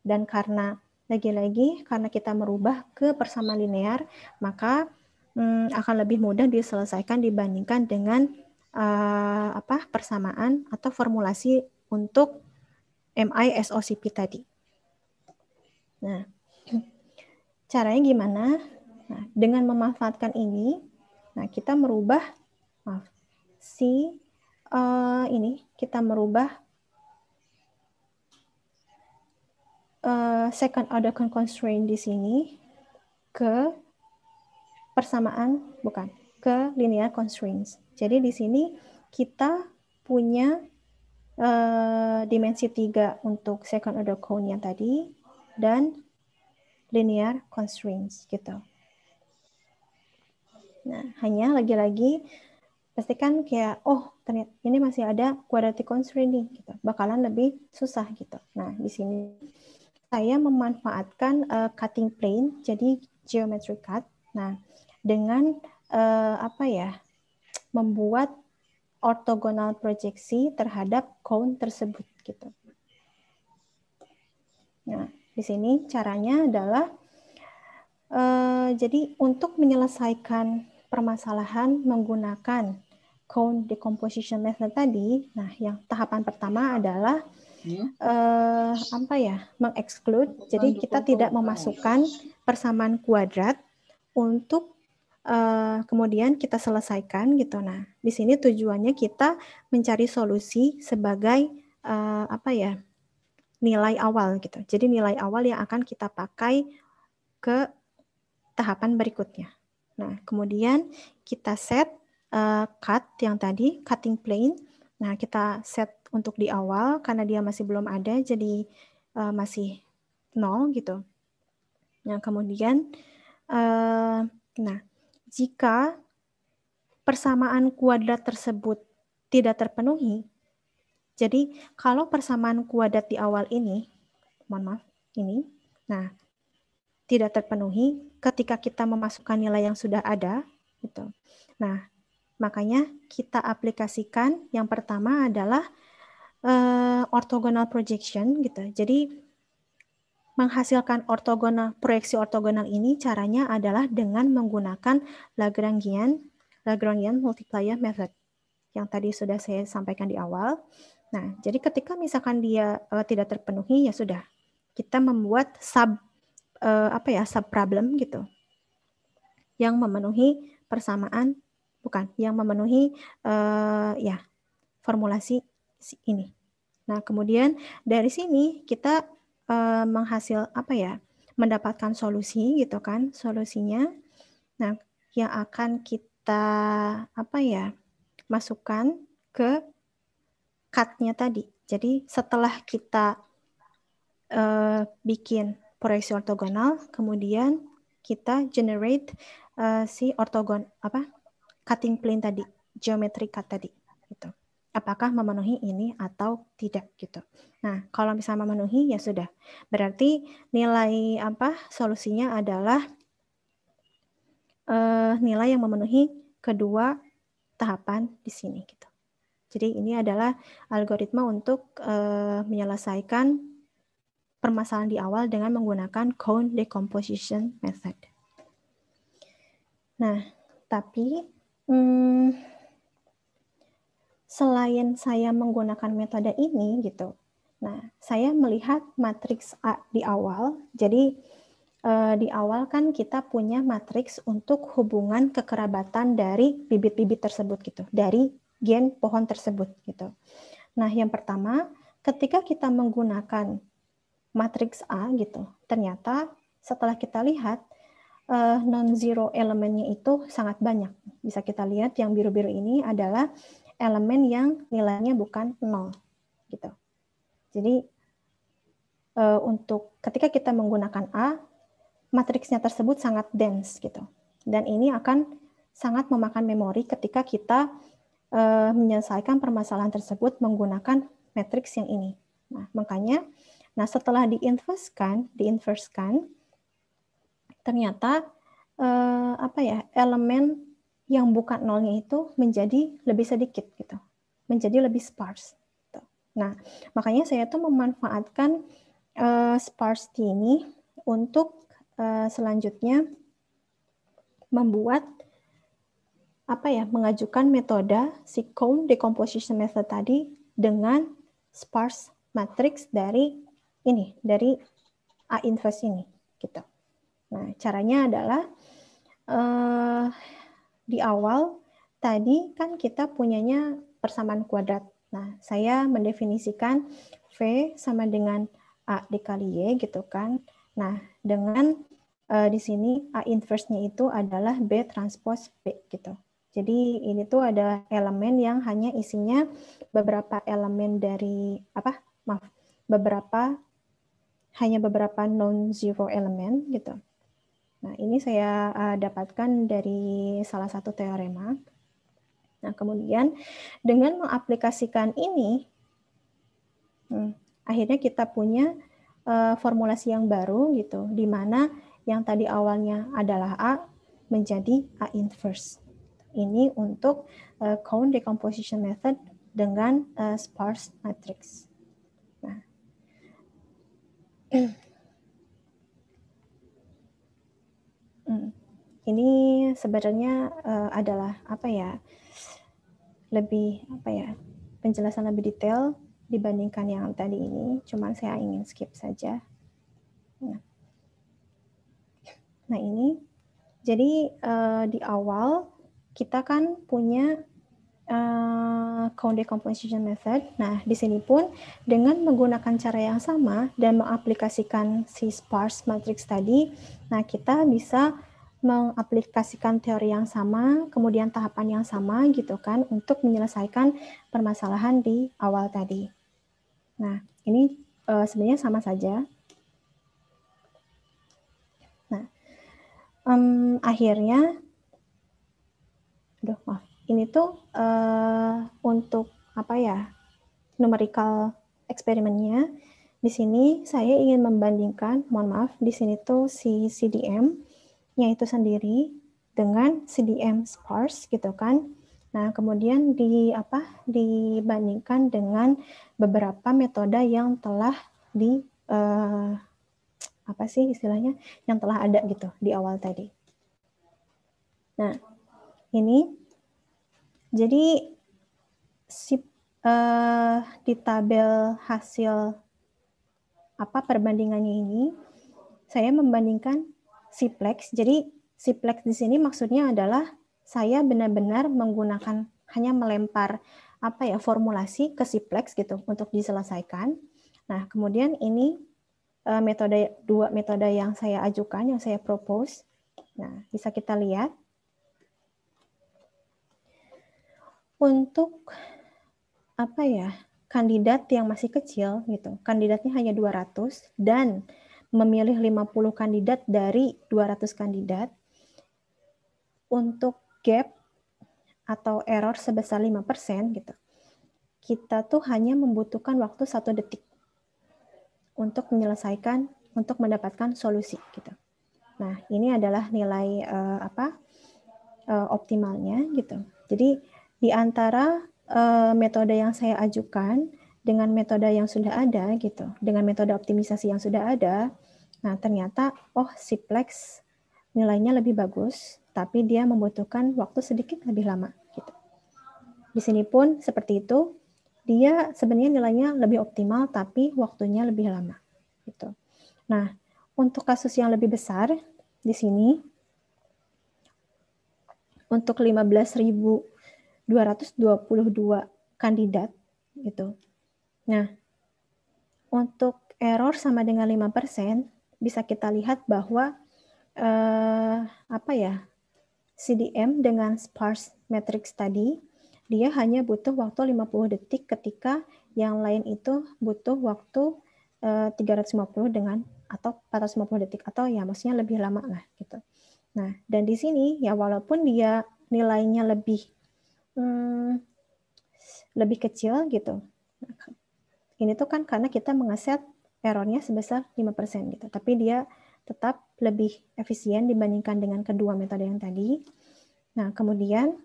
Dan karena lagi-lagi karena kita merubah ke persamaan linear, maka hmm, akan lebih mudah diselesaikan dibandingkan dengan uh, apa persamaan atau formulasi untuk MISOCP tadi. Nah, caranya gimana? Nah, dengan memanfaatkan ini, nah kita merubah maaf, si uh, ini kita merubah uh, second order constraint di sini ke persamaan bukan ke linear constraints. Jadi di sini kita punya uh, dimensi tiga untuk second order cone yang tadi dan linear constraints gitu. Nah, hanya lagi-lagi pastikan kayak oh ternyata ini masih ada quadratic constraint nih gitu. Bakalan lebih susah gitu. Nah, di sini saya memanfaatkan uh, cutting plane, jadi geometry cut. Nah, dengan uh, apa ya? membuat ortogonal proyeksi terhadap cone tersebut gitu. Nah, di sini caranya adalah uh, jadi untuk menyelesaikan permasalahan menggunakan cone decomposition method tadi, nah yang tahapan pertama adalah uh, apa ya mengeksklud. Jadi kita tidak memasukkan persamaan kuadrat untuk uh, kemudian kita selesaikan gitu. Nah, di sini tujuannya kita mencari solusi sebagai uh, apa ya nilai awal gitu. Jadi nilai awal yang akan kita pakai ke tahapan berikutnya. Nah, kemudian kita set uh, cut yang tadi cutting plane. Nah, kita set untuk di awal karena dia masih belum ada jadi uh, masih nol gitu. Nah kemudian, uh, nah jika persamaan kuadrat tersebut tidak terpenuhi, jadi kalau persamaan kuadrat di awal ini, mohon maaf ini, nah tidak terpenuhi ketika kita memasukkan nilai yang sudah ada, gitu. Nah makanya kita aplikasikan yang pertama adalah uh, orthogonal projection gitu. Jadi menghasilkan ortogonal proyeksi ortogonal ini caranya adalah dengan menggunakan Lagrangian Lagrangian multiplier method yang tadi sudah saya sampaikan di awal. Nah, jadi ketika misalkan dia uh, tidak terpenuhi ya sudah kita membuat sub uh, apa ya sub problem gitu yang memenuhi persamaan bukan yang memenuhi uh, ya formulasi ini. Nah, kemudian dari sini kita eh, menghasil apa ya? mendapatkan solusi gitu kan, solusinya. Nah, yang akan kita apa ya? masukkan ke cutnya tadi. Jadi setelah kita uh, bikin proyeksi ortogonal, kemudian kita generate uh, si ortogon apa cutting plane tadi, geometri cut tadi, gitu apakah memenuhi ini atau tidak gitu. Nah, kalau misalnya memenuhi ya sudah. Berarti nilai apa solusinya adalah eh, nilai yang memenuhi kedua tahapan di sini gitu. Jadi ini adalah algoritma untuk uh, menyelesaikan permasalahan di awal dengan menggunakan cone decomposition method. Nah, tapi hmm, selain saya menggunakan metode ini gitu. Nah, saya melihat matriks A di awal. Jadi eh, di awal kan kita punya matriks untuk hubungan kekerabatan dari bibit-bibit tersebut gitu, dari gen pohon tersebut gitu. Nah, yang pertama, ketika kita menggunakan matriks A gitu, ternyata setelah kita lihat eh, non-zero elemennya itu sangat banyak. Bisa kita lihat yang biru-biru ini adalah elemen yang nilainya bukan nol gitu. Jadi uh, untuk ketika kita menggunakan A, matriksnya tersebut sangat dense gitu. Dan ini akan sangat memakan memori ketika kita uh, menyelesaikan permasalahan tersebut menggunakan matriks yang ini. Nah, makanya nah setelah diinverskan, diinverskan ternyata eh, apa ya, elemen yang bukan nolnya itu menjadi lebih sedikit gitu, menjadi lebih sparse. Gitu. Nah, makanya saya tuh memanfaatkan uh, eh, sparsity ini untuk uh, selanjutnya membuat apa ya mengajukan metode si Cone decomposition method tadi dengan sparse matrix dari ini dari A inverse ini gitu. Nah caranya adalah uh, di awal tadi kan kita punyanya persamaan kuadrat. Nah, saya mendefinisikan V sama dengan A dikali Y gitu kan. Nah, dengan uh, di sini A inverse-nya itu adalah B transpose B gitu. Jadi ini tuh ada elemen yang hanya isinya beberapa elemen dari apa? Maaf, beberapa hanya beberapa non zero elemen gitu. Nah, ini saya uh, dapatkan dari salah satu teorema. Nah, kemudian dengan mengaplikasikan ini, hmm, akhirnya kita punya uh, formulasi yang baru gitu, di mana yang tadi awalnya adalah A menjadi A inverse. Ini untuk uh, eh, count decomposition method dengan uh, sparse matrix. Nah. Hmm. Ini sebenarnya uh, adalah apa ya? Lebih apa ya? Penjelasan lebih detail dibandingkan yang tadi ini. Cuman saya ingin skip saja. Nah, nah ini. Jadi uh, di awal kita kan punya uh, eh, count decomposition method. Nah, di sini pun dengan menggunakan cara yang sama dan mengaplikasikan si sparse matrix tadi, nah kita bisa mengaplikasikan teori yang sama, kemudian tahapan yang sama gitu kan untuk menyelesaikan permasalahan di awal tadi. Nah, ini uh, sebenarnya sama saja. Nah, um, akhirnya, aduh maaf, ini tuh uh, untuk apa ya numerical eksperimennya di sini saya ingin membandingkan, mohon maaf, di sini tuh si CDM-nya itu sendiri dengan CDM sparse gitu kan. Nah, kemudian di apa? dibandingkan dengan beberapa metode yang telah di uh, apa sih istilahnya? yang telah ada gitu di awal tadi. Nah, ini jadi si uh, eh, di tabel hasil apa perbandingannya ini saya membandingkan siplex. Jadi siplex di sini maksudnya adalah saya benar-benar menggunakan hanya melempar apa ya formulasi ke siplex gitu untuk diselesaikan. Nah, kemudian ini uh, metode dua metode yang saya ajukan yang saya propose. Nah, bisa kita lihat untuk apa ya kandidat yang masih kecil gitu kandidatnya hanya 200 dan memilih 50 kandidat dari 200 kandidat untuk gap atau error sebesar 5% gitu kita tuh hanya membutuhkan waktu satu detik untuk menyelesaikan untuk mendapatkan solusi gitu nah ini adalah nilai uh, apa uh, optimalnya gitu jadi di antara uh, metode yang saya ajukan dengan metode yang sudah ada gitu, dengan metode optimisasi yang sudah ada, nah ternyata oh siplex nilainya lebih bagus, tapi dia membutuhkan waktu sedikit lebih lama gitu. Di sini pun seperti itu, dia sebenarnya nilainya lebih optimal tapi waktunya lebih lama gitu. Nah, untuk kasus yang lebih besar di sini untuk 15.000 222 kandidat gitu. Nah, untuk error sama dengan 5% bisa kita lihat bahwa eh, apa ya? CDM dengan sparse matrix tadi dia hanya butuh waktu 50 detik ketika yang lain itu butuh waktu eh, 350 dengan atau 450 detik atau ya maksudnya lebih lama lah gitu. Nah, dan di sini ya walaupun dia nilainya lebih hmm, lebih kecil gitu. Ini tuh kan karena kita mengeset errornya sebesar 5% gitu. Tapi dia tetap lebih efisien dibandingkan dengan kedua metode yang tadi. Nah, kemudian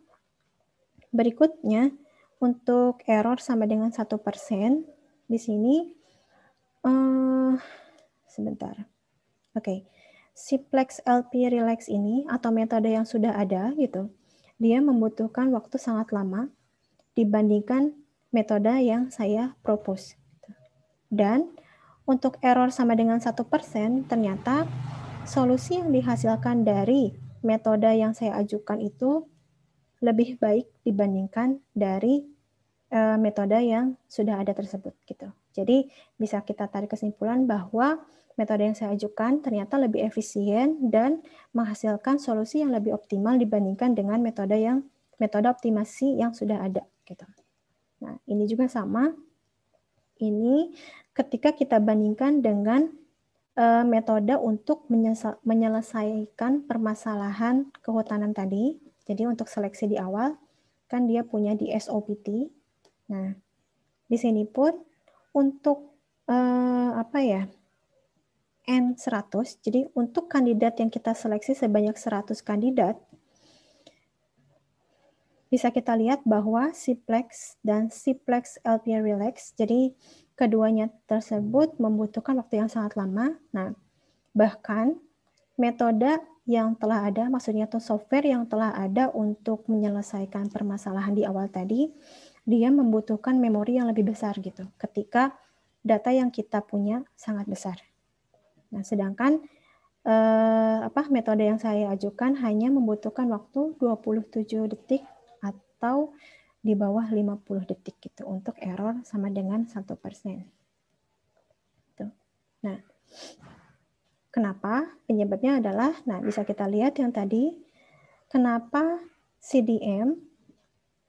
berikutnya untuk error sama dengan satu di sini uh, sebentar. Oke, okay. Simplex LP Relax ini atau metode yang sudah ada gitu dia membutuhkan waktu sangat lama dibandingkan metode yang saya propose. Dan untuk error sama dengan satu persen, ternyata solusi yang dihasilkan dari metode yang saya ajukan itu lebih baik dibandingkan dari uh, metode yang sudah ada tersebut gitu. Jadi bisa kita tarik kesimpulan bahwa metode yang saya ajukan ternyata lebih efisien dan menghasilkan solusi yang lebih optimal dibandingkan dengan metode yang metode optimasi yang sudah ada gitu. Nah, ini juga sama. Ini ketika kita bandingkan dengan uh, metode untuk menyelesaikan permasalahan kehutanan tadi. Jadi untuk seleksi di awal kan dia punya di SOPT. Nah, di sini pun untuk uh, apa ya? N 100. Jadi untuk kandidat yang kita seleksi sebanyak 100 kandidat, bisa kita lihat bahwa Cplex dan Cplex LPR Relax, jadi keduanya tersebut membutuhkan waktu yang sangat lama. Nah, bahkan metode yang telah ada, maksudnya itu software yang telah ada untuk menyelesaikan permasalahan di awal tadi, dia membutuhkan memori yang lebih besar gitu. Ketika data yang kita punya sangat besar. Nah, sedangkan eh, apa metode yang saya ajukan hanya membutuhkan waktu 27 detik atau di bawah 50 detik gitu untuk error sama dengan 1%. Gitu. Nah, kenapa? Penyebabnya adalah nah bisa kita lihat yang tadi kenapa CDM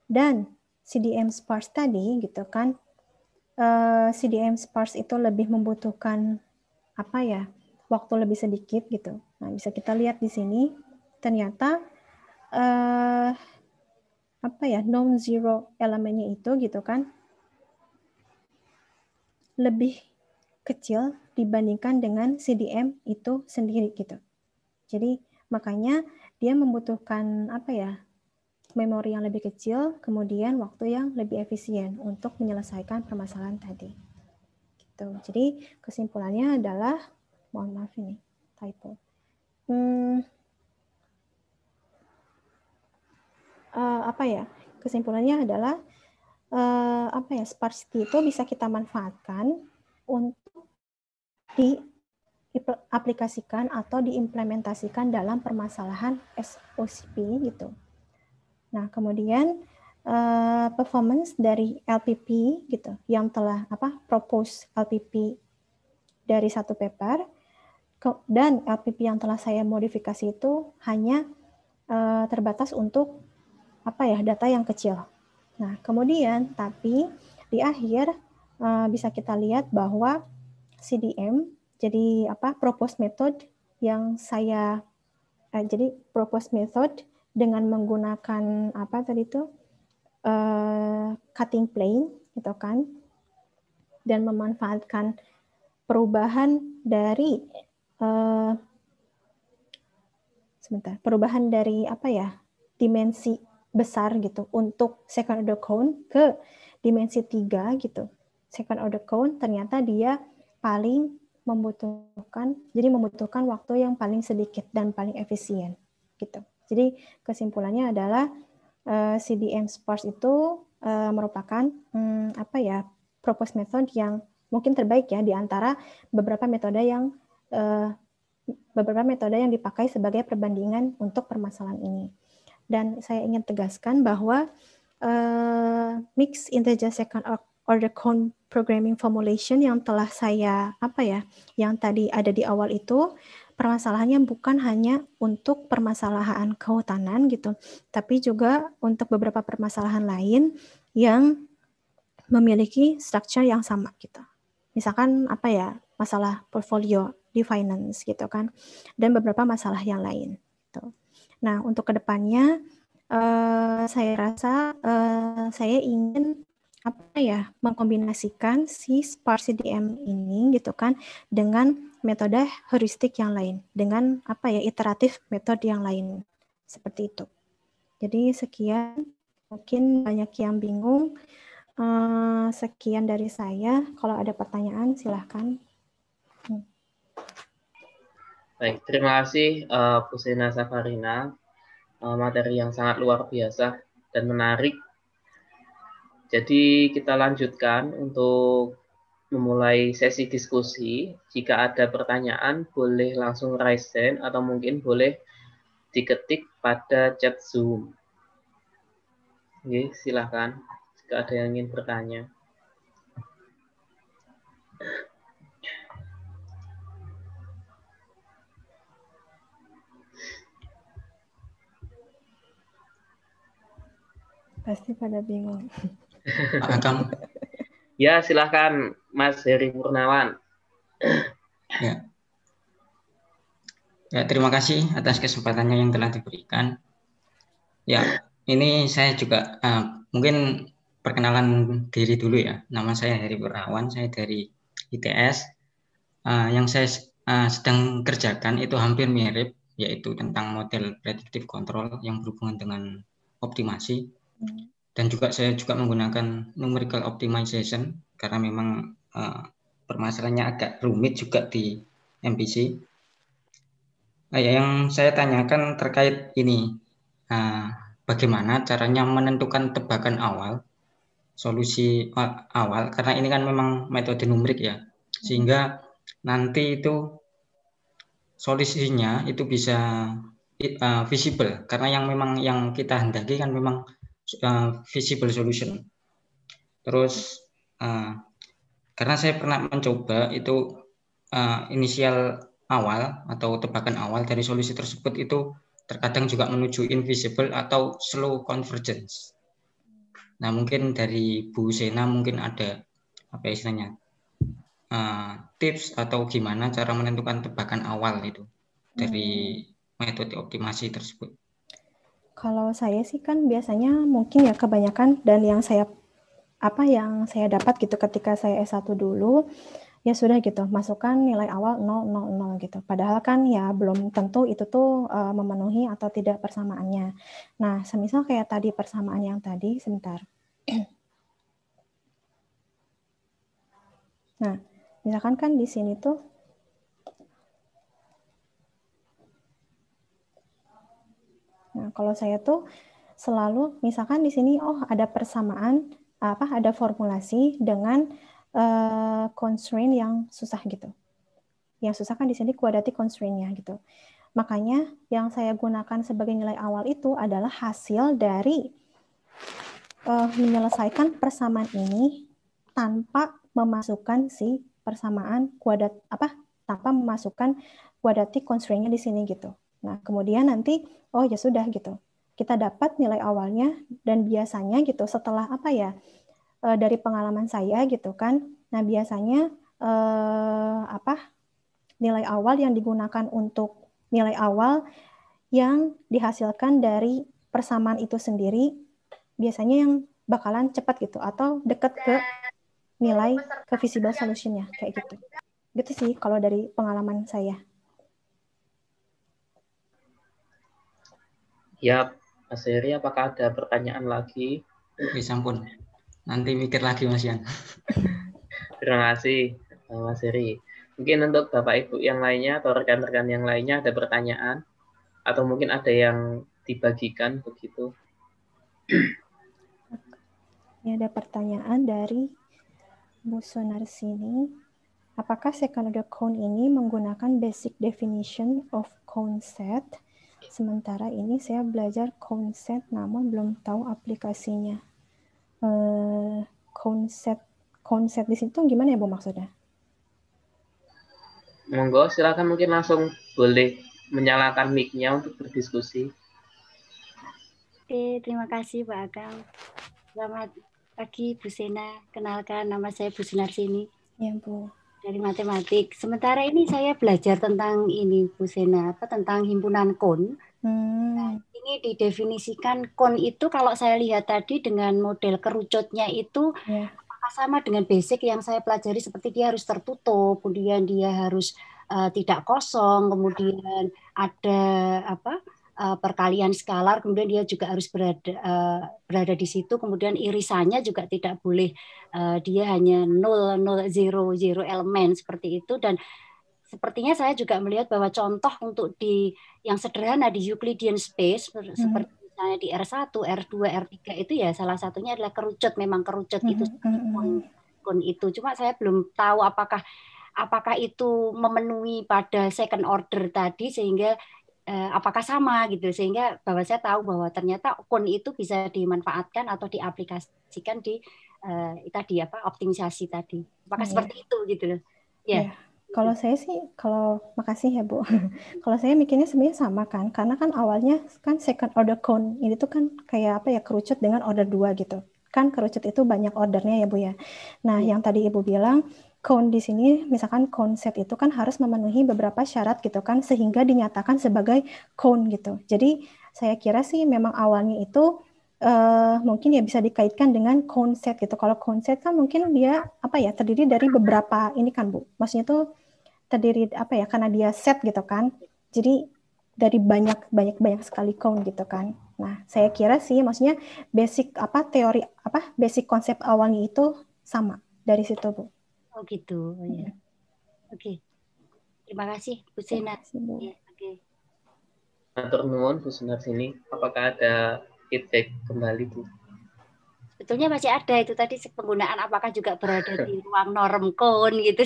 dan CDM sparse tadi gitu kan eh, CDM sparse itu lebih membutuhkan apa ya? waktu lebih sedikit gitu. Nah, bisa kita lihat di sini ternyata eh, apa ya non zero elemennya itu gitu kan lebih kecil dibandingkan dengan CDM itu sendiri gitu. Jadi makanya dia membutuhkan apa ya memori yang lebih kecil, kemudian waktu yang lebih efisien untuk menyelesaikan permasalahan tadi. Gitu. Jadi kesimpulannya adalah mohon maaf ini typo Hmm, uh, apa ya kesimpulannya adalah uh, apa ya sparsity itu bisa kita manfaatkan untuk di aplikasikan atau diimplementasikan dalam permasalahan SOCP gitu. Nah kemudian uh, performance dari LPP gitu yang telah apa propose LPP dari satu paper dan LPP yang telah saya modifikasi itu hanya uh, terbatas untuk apa ya data yang kecil. Nah, kemudian tapi di akhir uh, bisa kita lihat bahwa CDM jadi apa proposed method yang saya uh, jadi proposed method dengan menggunakan apa tadi itu uh, cutting plane gitu kan dan memanfaatkan perubahan dari uh, sebentar perubahan dari apa ya dimensi besar gitu untuk second order cone ke dimensi tiga gitu second order cone ternyata dia paling membutuhkan jadi membutuhkan waktu yang paling sedikit dan paling efisien gitu. Jadi kesimpulannya adalah uh, eh, CDM sports itu uh, merupakan hmm, apa ya proposed method yang mungkin terbaik ya di antara beberapa metode yang Eh, beberapa metode yang dipakai sebagai perbandingan untuk permasalahan ini. Dan saya ingin tegaskan bahwa uh, eh, mix integer second order cone programming formulation yang telah saya apa ya, yang tadi ada di awal itu permasalahannya bukan hanya untuk permasalahan kehutanan gitu, tapi juga untuk beberapa permasalahan lain yang memiliki structure yang sama gitu. Misalkan apa ya, masalah portfolio di finance gitu kan dan beberapa masalah yang lain gitu. nah untuk kedepannya uh, saya rasa uh, saya ingin apa ya mengkombinasikan si sparse M ini gitu kan dengan metode heuristik yang lain dengan apa ya iteratif metode yang lain seperti itu jadi sekian mungkin banyak yang bingung uh, sekian dari saya kalau ada pertanyaan silahkan Baik, terima kasih uh, eh, Pusena Safarina. Uh, materi yang sangat luar biasa dan menarik. Jadi kita lanjutkan untuk memulai sesi diskusi. Jika ada pertanyaan, boleh langsung raise hand atau mungkin boleh diketik pada chat Zoom. Oke, silakan. jika ada yang ingin bertanya. Pasti pada bingung. Akang. Nah, ya, silahkan Mas Heri Purnawan. Ya. ya, terima kasih atas kesempatannya yang telah diberikan. Ya, ini saya juga uh, mungkin perkenalan diri dulu ya. Nama saya Heri Purnawan, saya dari ITS. Uh, eh, yang saya uh, sedang kerjakan itu hampir mirip, yaitu tentang model predictive control yang berhubungan dengan optimasi. Dan juga saya juga menggunakan numerical optimization karena memang uh, permasalahannya agak rumit juga di MPC. Nah, yang saya tanyakan terkait ini, uh, bagaimana caranya menentukan tebakan awal, solusi eh, awal, karena ini kan memang metode numerik ya, sehingga nanti itu solusinya itu bisa uh, visible karena yang memang yang kita hendaki kan memang visible eh, solution. Terus uh, karena saya pernah mencoba itu uh, inisial awal atau tebakan awal dari solusi tersebut itu terkadang juga menuju invisible atau slow convergence. Nah mungkin dari Bu Sena mungkin ada apa istilahnya uh, tips atau gimana cara menentukan tebakan awal itu dari hmm. metode optimasi tersebut. Kalau saya sih kan biasanya mungkin ya kebanyakan dan yang saya apa yang saya dapat gitu ketika saya S1 dulu ya sudah gitu masukkan nilai awal 0 0 0 gitu. Padahal kan ya belum tentu itu tuh uh, memenuhi atau tidak persamaannya. Nah, semisal kayak tadi persamaan yang tadi sebentar. nah, misalkan kan di sini tuh Nah, kalau saya tuh selalu misalkan di sini oh ada persamaan apa ada formulasi dengan uh, constraint yang susah gitu. Yang susah kan di sini kuadratik constraint gitu. Makanya yang saya gunakan sebagai nilai awal itu adalah hasil dari uh, menyelesaikan persamaan ini tanpa memasukkan si persamaan kuadrat apa tanpa memasukkan kuadratik constraint-nya di sini gitu. Nah, kemudian nanti oh ya sudah gitu. Kita dapat nilai awalnya dan biasanya gitu setelah apa ya? Eh, dari pengalaman saya gitu kan. Nah, biasanya e, apa? nilai awal yang digunakan untuk nilai awal yang dihasilkan dari persamaan itu sendiri biasanya yang bakalan cepat gitu atau dekat ke nilai ke visible solutionnya kayak gitu gitu sih kalau dari pengalaman saya Ya, Mas Heri, apakah ada pertanyaan lagi? Oke, pun. Nanti mikir lagi Mas Yan. Terima kasih Mas Heri. Mungkin untuk Bapak Ibu yang lainnya atau rekan-rekan yang lainnya ada pertanyaan atau mungkin ada yang dibagikan begitu. Ini ada pertanyaan dari Bu Sunarsini. Apakah second order cone ini menggunakan basic definition of cone set? Sementara ini saya belajar konsep namun belum tahu aplikasinya. Uh, konsep konsep di situ gimana ya Bu maksudnya? Monggo silakan mungkin langsung boleh menyalakan mic-nya untuk berdiskusi. Oke, terima kasih Pak Agam Selamat pagi Bu Sena. Kenalkan nama saya Bu Sini. Ya Bu dari matematik. Sementara ini saya belajar tentang ini Bu Sena, apa tentang himpunan kon. Hmm. Nah, ini didefinisikan kon itu kalau saya lihat tadi dengan model kerucutnya itu yeah. Ya. sama dengan basic yang saya pelajari seperti dia harus tertutup, kemudian dia harus uh, tidak kosong, kemudian ada apa? Eh, perkalian skalar, kemudian dia juga harus berada uh, berada di situ, kemudian irisannya juga tidak boleh uh, dia hanya nol nol zero zero elemen seperti itu dan sepertinya saya juga melihat bahwa contoh untuk di yang sederhana di Euclidean space hmm. seperti misalnya di R1, R2, R3 itu ya salah satunya adalah kerucut memang kerucut hmm. itu mm-hmm. Mm-hmm. itu cuma saya belum tahu apakah apakah itu memenuhi pada second order tadi sehingga Eh, apakah sama gitu sehingga bahwa saya tahu bahwa ternyata kun itu bisa dimanfaatkan atau diaplikasikan di eh, tadi apa optimisasi tadi apakah yeah. Oh, ya. seperti itu gitu loh ya yeah. yeah. Kalau gitu. saya sih, kalau makasih ya Bu. kalau saya mikirnya sebenarnya sama kan, karena kan awalnya kan second order cone ini tuh kan kayak apa ya kerucut dengan order dua gitu kan kerucut itu banyak ordernya ya Bu ya. Nah, iya. yang tadi Ibu bilang count di sini misalkan konsep itu kan harus memenuhi beberapa syarat gitu kan sehingga dinyatakan sebagai count gitu. Jadi saya kira sih memang awalnya itu uh, mungkin ya bisa dikaitkan dengan konsep gitu. Kalau konsep kan mungkin dia apa ya terdiri dari beberapa ini kan Bu. Maksudnya itu terdiri apa ya karena dia set gitu kan. Jadi dari banyak banyak banyak sekali count gitu kan. Nah, saya kira sih maksudnya basic apa teori apa basic konsep awalnya itu sama dari situ, Bu. Oh gitu. Oh, ya. Oke. Okay. Terima kasih Bu Sena. Iya, oke. Okay. Atur nuwun Bu apakah ada feedback kembali Bu? Sebetulnya masih ada itu tadi penggunaan apakah juga berada di ruang norm kon gitu.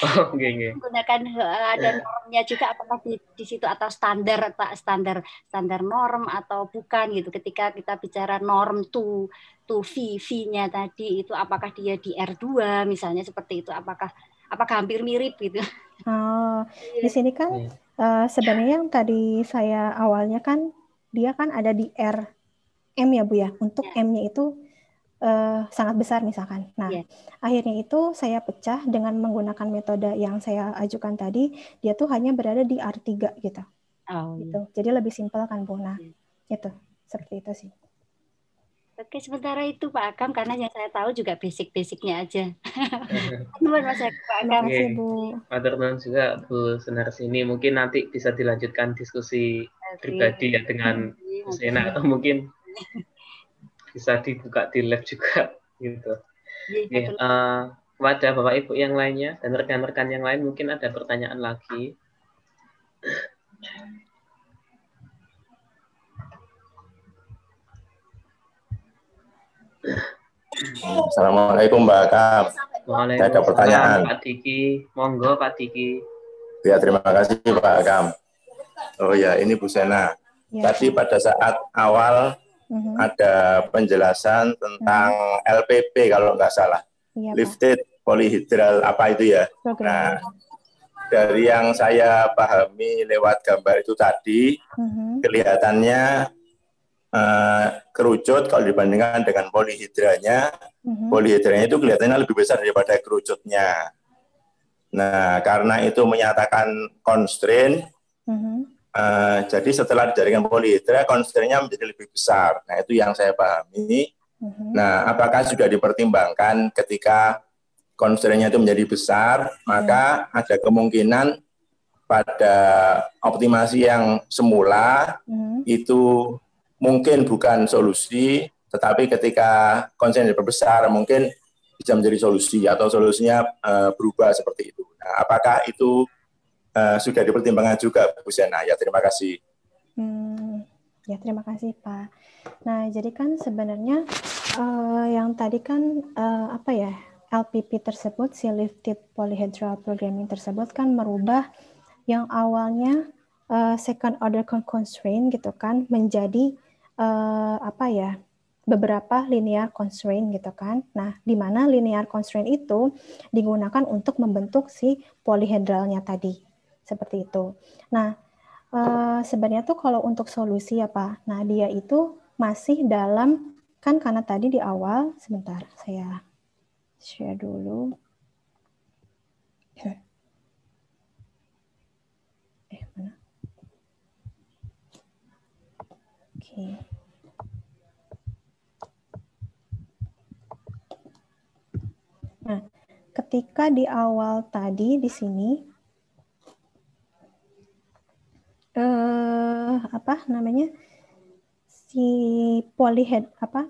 Oh, okay, okay. Menggunakan eh, ada iya. normnya juga apakah di, di situ atau standar pak standar standar norm atau bukan gitu. Ketika kita bicara norm to to V V-nya tadi itu apakah dia di R2 misalnya seperti itu apakah apakah hampir mirip gitu. Oh, iya. di sini kan yeah. Iya. uh, sebenarnya yang tadi saya awalnya kan dia kan ada di R M ya Bu ya. Untuk yeah. M-nya itu uh, sangat besar misalkan. Nah, yeah. akhirnya itu saya pecah dengan menggunakan metode yang saya ajukan tadi, dia tuh hanya berada di R3 gitu. Oh, iya. gitu. Jadi lebih simpel kan Bu. Nah, yeah. itu seperti itu sih. Oke, sementara itu Pak Akam karena yang saya tahu juga basic-basicnya aja. Terima kasih Pak Akam. terima Okay. Bu. Maturnuwun juga Bu Senar sini. Mungkin nanti bisa dilanjutkan diskusi pribadi ya dengan Bu Sena atau mungkin bisa dibuka di lab juga gitu. Ya, uh, kepada bapak ibu yang lainnya dan rekan-rekan yang lain mungkin ada pertanyaan lagi. Assalamualaikum Mbak Kap. Waalaikumsalam ada pertanyaan. Pak Diki, monggo Pak Diki. Ya terima kasih Pak Kam. Oh ya ini Bu Sena. Ya. Tadi pada saat awal hmm ada penjelasan tentang mm-hmm. LPP kalau nggak salah, iya, lifted polyhedral apa itu ya. Okay. Nah dari yang saya pahami lewat gambar itu tadi mm-hmm. kelihatannya uh, kerucut kalau dibandingkan dengan polihidranya, mm-hmm. polihidranya itu kelihatannya lebih besar daripada kerucutnya. Nah karena itu menyatakan constraint. Mm-hmm Uh, jadi setelah dijadikan polihidra, konsernya menjadi lebih besar. Nah itu yang saya pahami. Mm-hmm. Nah apakah sudah dipertimbangkan ketika konsernya itu menjadi besar, mm-hmm. maka ada kemungkinan pada optimasi yang semula mm-hmm. itu mungkin bukan solusi, tetapi ketika konsentrasi diperbesar, mungkin bisa menjadi solusi atau solusinya uh, berubah seperti itu. Nah, apakah itu uh, sudah dipertimbangkan juga Bu Sena. Ya terima kasih. Hmm, ya terima kasih Pak. Nah jadi kan sebenarnya uh, yang tadi kan uh, apa ya LPP tersebut si lifted polyhedral programming tersebut kan merubah yang awalnya uh, second order constraint gitu kan menjadi uh, apa ya beberapa linear constraint gitu kan. Nah, di mana linear constraint itu digunakan untuk membentuk si polyhedralnya tadi seperti itu. Nah, uh, sebenarnya tuh kalau untuk solusi ya Pak, nah dia itu masih dalam kan karena tadi di awal sebentar saya share dulu. Eh mana? Oke. Nah, ketika di awal tadi di sini eh, apa namanya si polyhed apa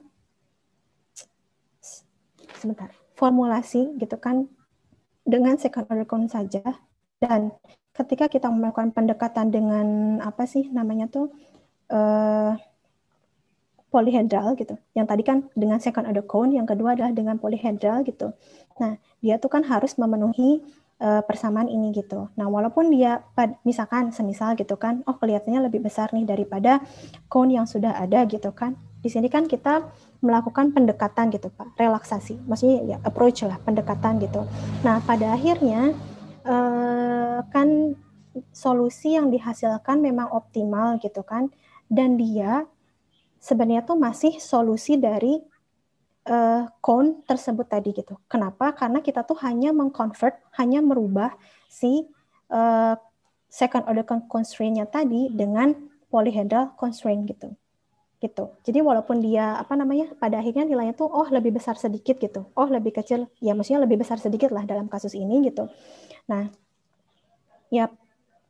sebentar formulasi gitu kan dengan second order cone saja dan ketika kita melakukan pendekatan dengan apa sih namanya tuh eh, polyhedral gitu. Yang tadi kan dengan second order cone, yang kedua adalah dengan polyhedral gitu. Nah, dia tuh kan harus memenuhi uh, persamaan ini gitu. Nah, walaupun dia misalkan semisal gitu kan, oh kelihatannya lebih besar nih daripada cone yang sudah ada gitu kan. Di sini kan kita melakukan pendekatan gitu, Pak. Relaksasi. Maksudnya ya approach lah, pendekatan gitu. Nah, pada akhirnya uh, kan solusi yang dihasilkan memang optimal gitu kan dan dia sebenarnya tuh masih solusi dari uh, cone tersebut tadi gitu. Kenapa? Karena kita tuh hanya mengconvert, hanya merubah si uh, second order constraint-nya tadi dengan polyhedral constraint gitu. Gitu. Jadi walaupun dia apa namanya pada akhirnya nilainya tuh oh lebih besar sedikit gitu. Oh lebih kecil, ya maksudnya lebih besar sedikit lah dalam kasus ini gitu. Nah, ya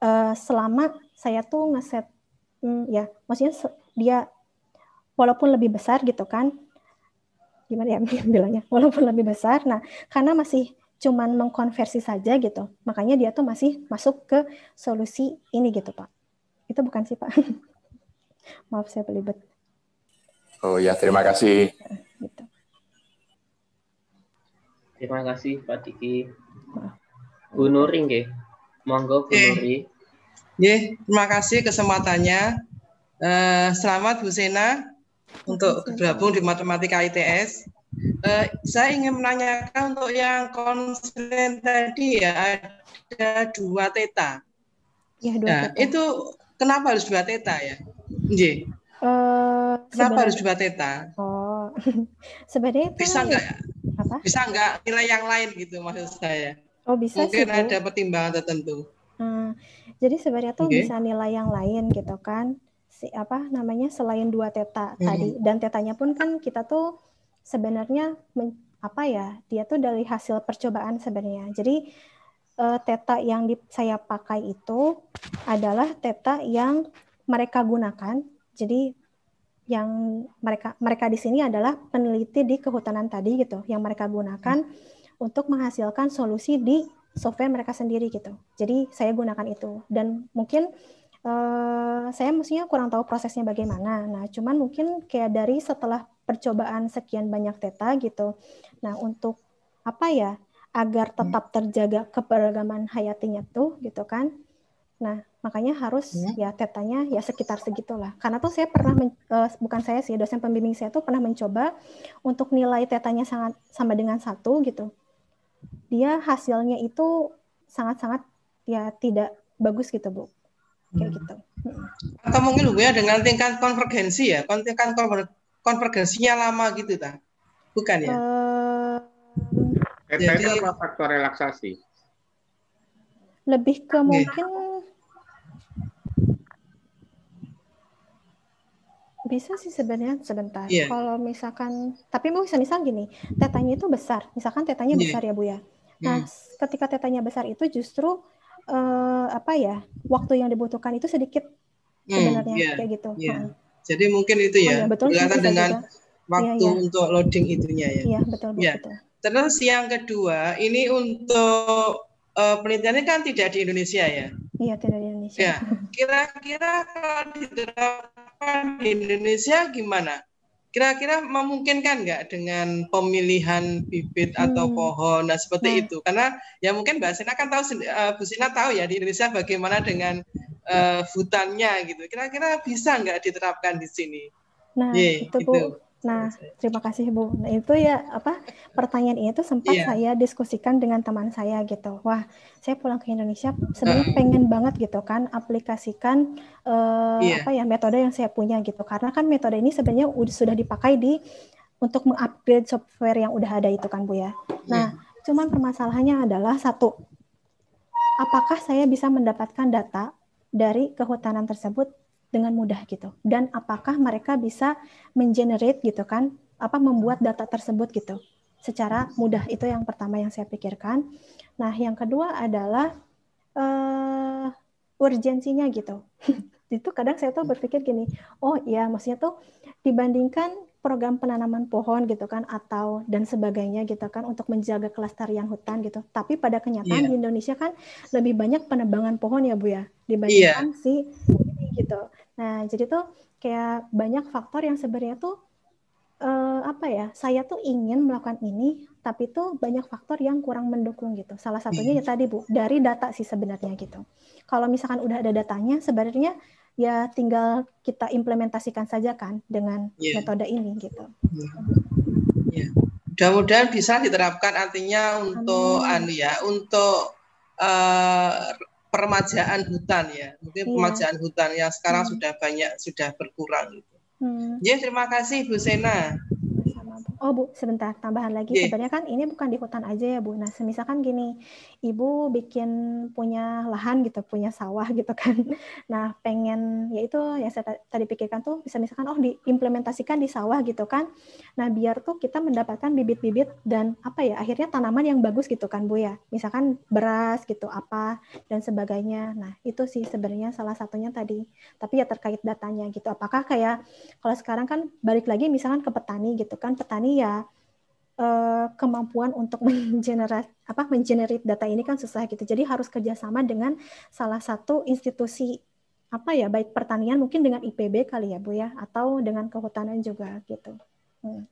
uh, selama saya tuh ngeset hmm, ya maksudnya dia walaupun lebih besar gitu kan gimana ya bilangnya walaupun lebih besar nah karena masih cuman mengkonversi saja gitu makanya dia tuh masih masuk ke solusi ini gitu pak itu bukan sih pak maaf saya pelibet. oh ya terima kasih nah, gitu. terima kasih pak Tiki Bu Nuring ya monggo Bu eh. Nuri terima kasih kesempatannya uh, selamat Bu Sena untuk bergabung di Matematika ITS. Uh, eh, saya ingin menanyakan untuk yang konsulen tadi ya ada dua teta. Ya, dua nah, teta. itu kenapa harus dua teta ya? J. Uh, eh, kenapa harus dua teta? Oh, sebenarnya itu bisa nggak? Apa? Bisa nggak nilai yang lain gitu maksud saya? Oh bisa Mungkin sih. Mungkin ada pertimbangan tertentu. Hmm, jadi sebenarnya tuh okay. bisa nilai yang lain gitu kan si apa namanya selain dua teta mm -hmm. tadi dan tetanya pun kan kita tuh sebenarnya men, apa ya dia tuh dari hasil percobaan sebenarnya jadi uh, teta yang di, saya pakai itu adalah teta yang mereka gunakan jadi yang mereka mereka di sini adalah peneliti di kehutanan tadi gitu yang mereka gunakan hmm. untuk menghasilkan solusi di software mereka sendiri gitu. Jadi saya gunakan itu dan mungkin Eh, saya mestinya kurang tahu prosesnya bagaimana. Nah, cuman mungkin kayak dari setelah percobaan sekian banyak teta gitu. Nah, untuk apa ya? agar hmm. tetap terjaga keberagaman hayatinya tuh gitu kan. Nah, makanya harus ya, ya tetanya ya sekitar segitulah. Karena tuh saya pernah eh, bukan saya sih, dosen pembimbing saya tuh pernah mencoba untuk nilai tetanya sangat sama dengan satu gitu. Dia hasilnya itu sangat-sangat ya tidak bagus gitu, Bu kayak hmm. gitu. Hmm. Atau mungkin hubungannya dengan tingkat konvergensi ya, tingkat konver konvergensinya lama gitu ta? Bukan ya? Uh, Jadi apa kan faktor relaksasi? Lebih ke mungkin bisa sih sebenarnya sebentar. Yeah. Kalau misalkan, tapi bisa misal gini, tetanya itu besar. Misalkan tetanya yeah. besar ya bu ya. Hmm. Nah, ketika tetanya besar itu justru uh, apa ya waktu yang dibutuhkan itu sedikit hmm, sebenarnya yeah, kayak gitu. Yeah. Hmm. Jadi mungkin itu ya, oh, ya iya, betul, dengan juga. waktu yeah, yeah. untuk loading itunya ya. Iya betul yeah. betul. Terus yang kedua ini untuk uh, penelitiannya kan tidak di Indonesia ya? Iya tidak di Indonesia. Ya kira-kira kalau diterapkan di Indonesia gimana? kira-kira memungkinkan nggak dengan pemilihan bibit hmm. atau pohon nah seperti hmm. itu karena ya mungkin Mbak Sina kan tahu eh, Bu Sina tahu ya di Indonesia bagaimana dengan uh, hutannya gitu kira-kira bisa nggak diterapkan di sini nah yeah, itu gitu. Bu Nah, terima kasih Bu. Nah, itu ya apa pertanyaan itu sempat yeah. saya diskusikan dengan teman saya gitu. Wah, saya pulang ke Indonesia sebenarnya pengen banget gitu kan aplikasikan uh, eh, yeah. apa ya metode yang saya punya gitu. Karena kan metode ini sebenarnya sudah dipakai di untuk mengupgrade software yang udah ada itu kan Bu ya. Nah, yeah. cuman permasalahannya adalah satu apakah saya bisa mendapatkan data dari kehutanan tersebut dengan mudah gitu dan apakah mereka bisa mengenerate gitu kan apa membuat data tersebut gitu secara mudah itu yang pertama yang saya pikirkan nah yang kedua adalah uh, urgensinya gitu itu kadang saya tuh berpikir gini oh iya maksudnya tuh dibandingkan program penanaman pohon gitu kan atau dan sebagainya gitu kan untuk menjaga kelestarian hutan gitu. Tapi pada kenyataan yeah. di Indonesia kan lebih banyak penebangan pohon ya Bu ya iya. dibandingkan yeah. si gitu. Nah, jadi tuh kayak banyak faktor yang sebenarnya tuh eh, apa ya? Saya tuh ingin melakukan ini, tapi tuh banyak faktor yang kurang mendukung gitu. Salah satunya ya tadi Bu, dari data sih sebenarnya gitu. Kalau misalkan udah ada datanya, sebenarnya ya tinggal kita implementasikan saja kan dengan yeah. metode ini gitu. Yeah. Yeah. Mudah-mudahan bisa diterapkan artinya untuk anu ya, untuk eh, permajaan hutan ya mungkin iya. permajaan hutan yang sekarang hmm. sudah banyak sudah berkurang gitu. Hmm. Ya terima kasih Bu Sena. Oh Bu, sebentar tambahan lagi. Yeah. Iya. Sebenarnya kan ini bukan di hutan aja ya Bu. Nah, semisalkan gini, Ibu bikin punya lahan gitu, punya sawah gitu kan. Nah, pengen yaitu yang saya tadi pikirkan tuh bisa misalkan oh diimplementasikan di sawah gitu kan. Nah, biar tuh kita mendapatkan bibit-bibit dan apa ya, akhirnya tanaman yang bagus gitu kan Bu ya. Misalkan beras gitu apa dan sebagainya. Nah, itu sih sebenarnya salah satunya tadi. Tapi ya terkait datanya gitu. Apakah kayak kalau sekarang kan balik lagi misalkan ke petani gitu kan, petani ini ya uh, kemampuan untuk mengenerate apa mengenerate data ini kan susah gitu. Jadi harus kerjasama dengan salah satu institusi apa ya baik pertanian mungkin dengan IPB kali ya Bu ya atau dengan kehutanan juga gitu. Hmm.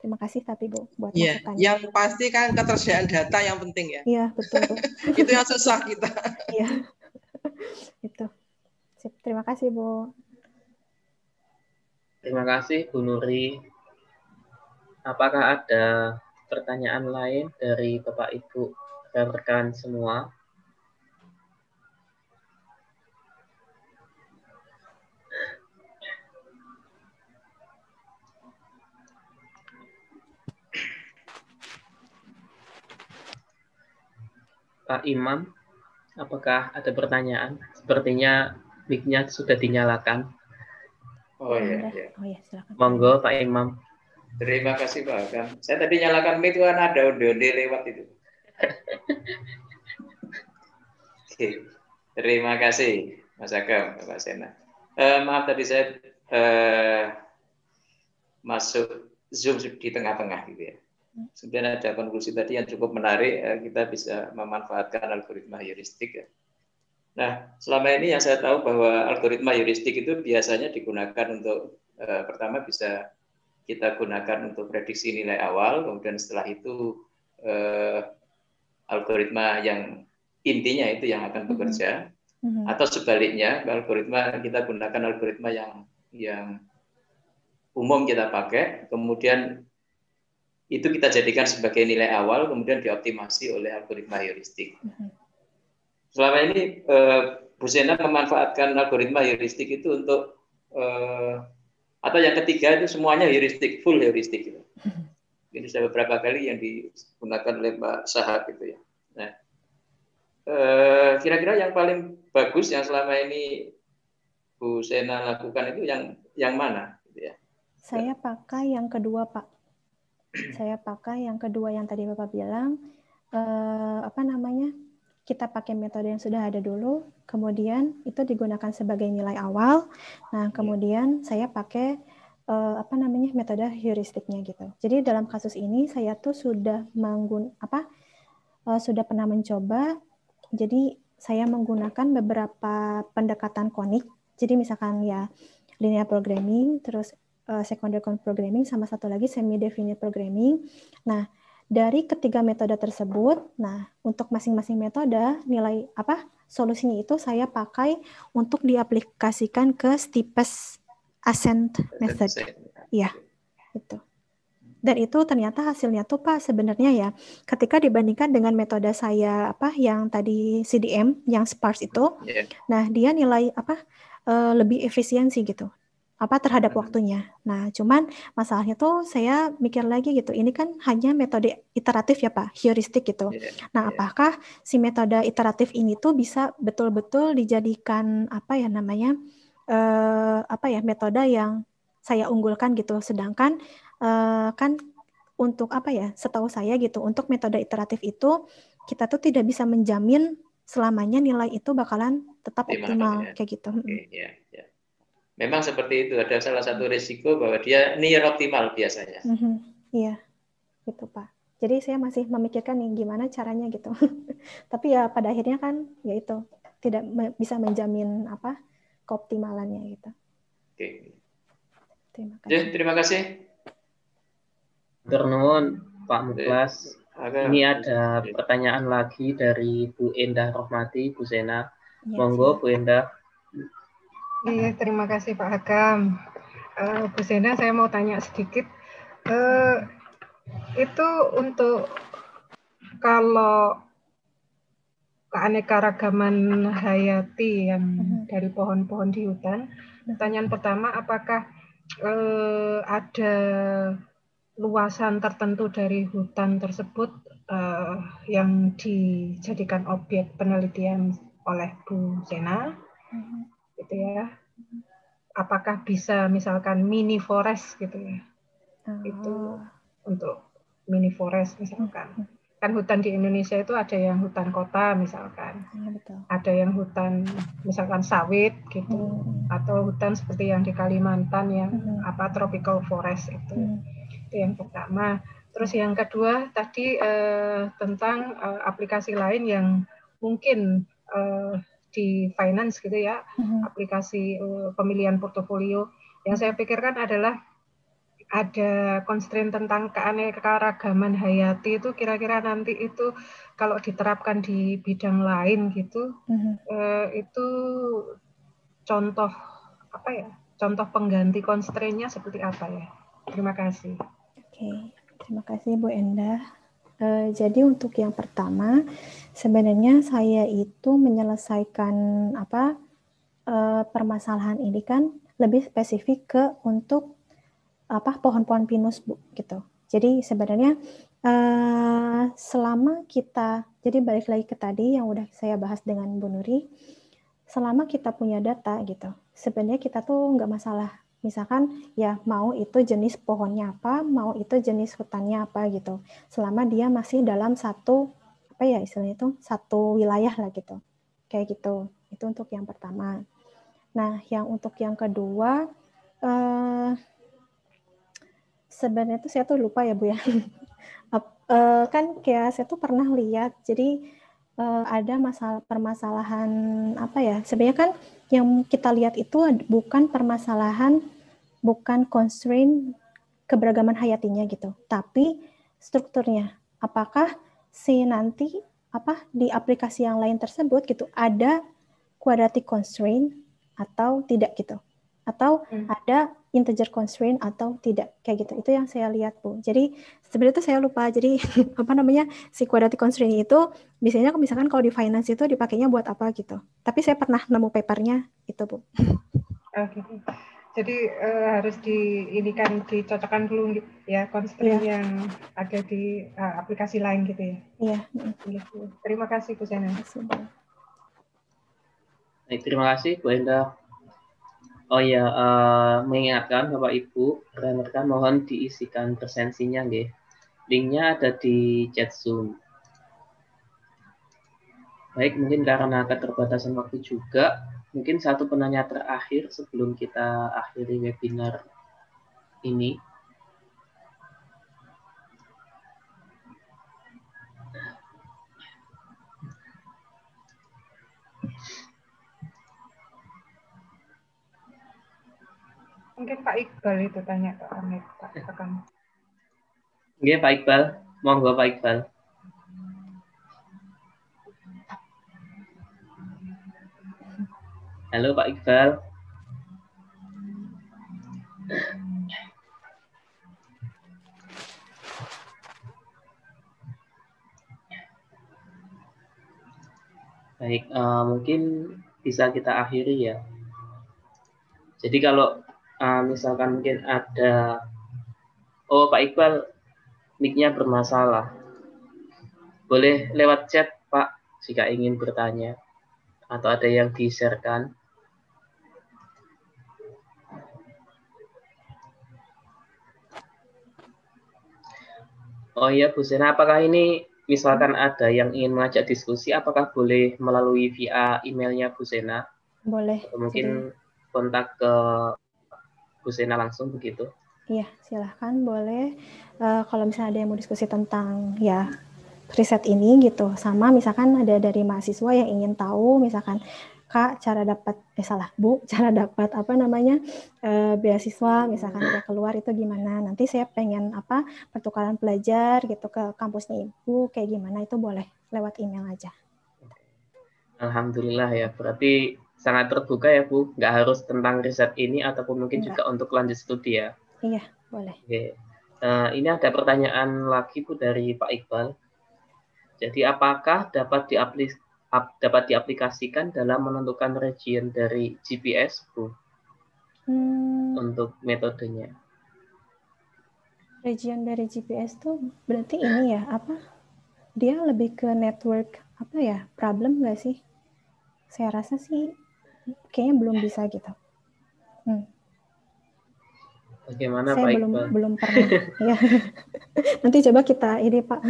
Terima kasih tapi Bu buat yeah. Yang pasti kan ketersediaan data yang penting ya. Iya betul. Itu yang susah kita. Iya. Itu. Terima kasih Bu. Terima kasih Bu Nuri. Apakah ada pertanyaan lain dari Bapak Ibu dan rekan semua? Pak Imam, apakah ada pertanyaan? Sepertinya mic-nya sudah dinyalakan. Oh iya, iya. Oh, ya, silakan. Monggo Pak Imam. Terima kasih Pak Hakan. Saya tadi nyalakan mic itu kan ada onde-onde lewat itu. Oke. Terima kasih Mas Agam, Pak Sena. Eh, maaf tadi saya eh, masuk Zoom di tengah-tengah gitu ya. Kemudian ada konklusi tadi yang cukup menarik, eh, kita bisa memanfaatkan algoritma heuristik ya. Nah, selama ini yang saya tahu bahwa algoritma heuristik itu biasanya digunakan untuk eh, pertama bisa kita gunakan untuk prediksi nilai awal, kemudian setelah itu eh, algoritma yang intinya itu yang akan mm-hmm. bekerja, mm-hmm. atau sebaliknya algoritma kita gunakan algoritma yang yang umum kita pakai, kemudian itu kita jadikan sebagai nilai awal, kemudian dioptimasi oleh algoritma heuristik. Mm-hmm. Selama ini eh, Bu Sena memanfaatkan algoritma heuristik itu untuk eh, atau yang ketiga itu semuanya heuristik, full heuristik gitu. Ini sudah beberapa kali yang digunakan oleh Pak Sahab gitu ya. Nah, eh, kira-kira yang paling bagus yang selama ini Bu Sena lakukan itu yang yang mana gitu ya. Saya pakai yang kedua, Pak. Saya pakai yang kedua yang tadi Bapak bilang eh, apa namanya? kita pakai metode yang sudah ada dulu, kemudian itu digunakan sebagai nilai awal. Nah, iya. kemudian saya pakai uh, apa namanya metode heuristiknya gitu. Jadi dalam kasus ini saya tuh sudah menggun apa uh, sudah pernah mencoba. Jadi saya menggunakan beberapa pendekatan konik. Jadi misalkan ya linear programming, terus uh, secondary programming sama satu lagi semi definite programming. Nah, dari ketiga metode tersebut, nah untuk masing-masing metode nilai apa solusinya itu saya pakai untuk diaplikasikan ke steepest ascent method. ya itu. Dan itu ternyata hasilnya tuh Pak sebenarnya ya ketika dibandingkan dengan metode saya apa yang tadi CDM yang sparse itu, yeah. nah dia nilai apa eh, lebih efisien sih gitu apa terhadap waktunya. Nah, cuman masalahnya tuh saya mikir lagi gitu. Ini kan hanya metode iteratif ya, Pak, heuristik gitu. Iya, nah, iya. apakah si metode iteratif ini tuh bisa betul-betul dijadikan apa ya namanya? eh apa ya, metode yang saya unggulkan gitu. Sedangkan uh, kan untuk apa ya? Setahu saya gitu, untuk metode iteratif itu kita tuh tidak bisa menjamin selamanya nilai itu bakalan tetap optimal kayak gitu. Okay, iya. yeah memang seperti itu ada salah satu hmm. resiko bahwa dia near optimal biasanya. Hmm, hmm. Iya, mm -hmm. gitu Pak. Jadi saya masih memikirkan nih gimana caranya gitu. Tapi ya pada akhirnya kan ya itu tidak me bisa menjamin apa keoptimalannya gitu. Oke. Okay. Terima kasih. Jadi, terima kasih. Ternun, Pak Muklas. Ini ada pertanyaan lagi dari Bu Endah Rohmati, Bu Sena. Ya, Monggo Bu Endah Iya, terima kasih Pak Hakam. Uh, Bu Zena, saya mau tanya sedikit. Uh, itu untuk kalau keanekaragaman hayati yang mm-hmm. dari pohon-pohon di hutan, nah. pertanyaan pertama apakah uh, ada luasan tertentu dari hutan tersebut uh, yang dijadikan objek penelitian oleh Bu Zena? Mm-hmm gitu ya apakah bisa misalkan mini forest gitu ya oh. itu ah. untuk mini forest misalkan kan hutan di Indonesia itu ada yang hutan kota misalkan ya, ada yang hutan misalkan sawit gitu hmm. atau hutan seperti yang di Kalimantan yang hmm. apa tropical forest itu hmm. itu yang pertama terus yang kedua tadi eh, tentang eh, aplikasi lain yang mungkin eh, di finance gitu ya, mm-hmm. aplikasi uh, pemilihan portofolio. Yang saya pikirkan adalah ada constraint tentang keanekaragaman hayati itu kira-kira nanti itu kalau diterapkan di bidang lain gitu mm-hmm. uh, itu contoh apa ya contoh pengganti constraint-nya seperti apa ya terima kasih oke okay. terima kasih Bu Endah Eh, jadi untuk yang pertama, sebenarnya saya itu menyelesaikan apa uh, permasalahan ini kan lebih spesifik ke untuk apa pohon-pohon pinus bu gitu. Jadi sebenarnya uh, selama kita jadi balik lagi ke tadi yang udah saya bahas dengan Bu Nuri, selama kita punya data gitu, sebenarnya kita tuh nggak masalah Misalkan ya mau itu jenis pohonnya apa, mau itu jenis hutannya apa gitu. Selama dia masih dalam satu apa ya istilahnya itu satu wilayah lah gitu. Kayak gitu. Itu untuk yang pertama. Nah, yang untuk yang kedua eh, sebenarnya itu saya tuh lupa ya Bu ya. Eh, kan kayak saya tuh pernah lihat jadi eh, ada masalah permasalahan apa ya? Sebenarnya kan yang kita lihat itu bukan permasalahan, bukan constraint keberagaman hayatinya gitu, tapi strukturnya. Apakah si nanti apa di aplikasi yang lain tersebut gitu ada quadratic constraint atau tidak gitu atau hmm. ada integer constraint atau tidak kayak gitu itu yang saya lihat bu jadi sebenarnya itu saya lupa jadi apa namanya si quadratic constraint itu biasanya misalkan kalau di finance itu dipakainya buat apa gitu tapi saya pernah nemu papernya itu bu okay. jadi uh, harus di ini kan dicocokkan dulu ya constraint yeah. yang ada di uh, aplikasi lain gitu ya iya yeah. terima kasih bu Sena terima kasih Baik, terima kasih bu Endah Oh ya, uh, mengingatkan Bapak Ibu, rekan-rekan mohon diisikan presensinya nggih. Linknya ada di chat Zoom. Baik, mungkin karena keterbatasan waktu juga, mungkin satu penanya terakhir sebelum kita akhiri webinar ini. Mungkin Pak Iqbal itu tanya ke kami, Pak, Sekam. kamu. Iya Pak Iqbal, monggo Pak Iqbal. Halo Pak Iqbal. Baik, uh, mungkin bisa kita akhiri ya. Jadi kalau uh, misalkan mungkin ada oh Pak Iqbal mic-nya bermasalah boleh lewat chat Pak jika ingin bertanya atau ada yang di-sharekan. Oh iya Bu Sena, apakah ini misalkan ada yang ingin mengajak diskusi, apakah boleh melalui via emailnya Bu Sena? Boleh. Atau mungkin kontak ke Bu Sena langsung begitu. Iya, silahkan boleh. Uh, kalau misalnya ada yang mau diskusi tentang ya riset ini gitu, sama misalkan ada dari mahasiswa yang ingin tahu misalkan kak cara dapat eh salah bu cara dapat apa namanya eh, beasiswa misalkan dia keluar itu gimana nanti saya pengen apa pertukaran pelajar gitu ke kampusnya ibu kayak gimana itu boleh lewat email aja. Alhamdulillah ya berarti sangat terbuka ya Bu, nggak harus tentang riset ini ataupun mungkin Enggak. Iya. juga untuk lanjut studi ya. Iya, boleh. Oke. Nah, ini ada pertanyaan lagi Bu dari Pak Iqbal. Jadi apakah dapat diaplik ap, dapat diaplikasikan dalam menentukan region dari GPS Bu? Hmm. Untuk metodenya. Region dari GPS tuh berarti ini ya apa? Dia lebih ke network apa ya problem nggak sih? Saya rasa sih kayaknya belum bisa gitu. Hmm. Bagaimana saya Pak belum, Iqbal? Belum pernah. ya. Nanti coba kita ini Pak,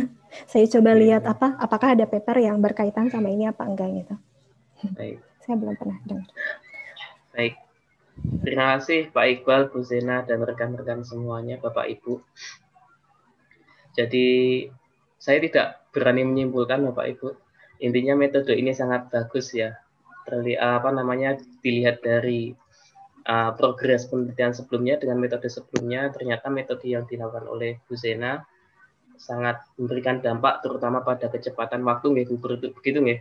saya coba ya. lihat apa, apakah ada paper yang berkaitan sama ini apa enggak gitu. Baik. saya belum pernah dengar. Baik. Terima kasih Pak Iqbal, Bu Zena, dan rekan-rekan semuanya, Bapak Ibu. Jadi saya tidak berani menyimpulkan Bapak Ibu. Intinya metode ini sangat bagus ya apa namanya dilihat dari uh, progres penelitian sebelumnya dengan metode sebelumnya ternyata metode yang dilakukan oleh Bu Zena sangat memberikan dampak terutama pada kecepatan waktu nggih begitu nggih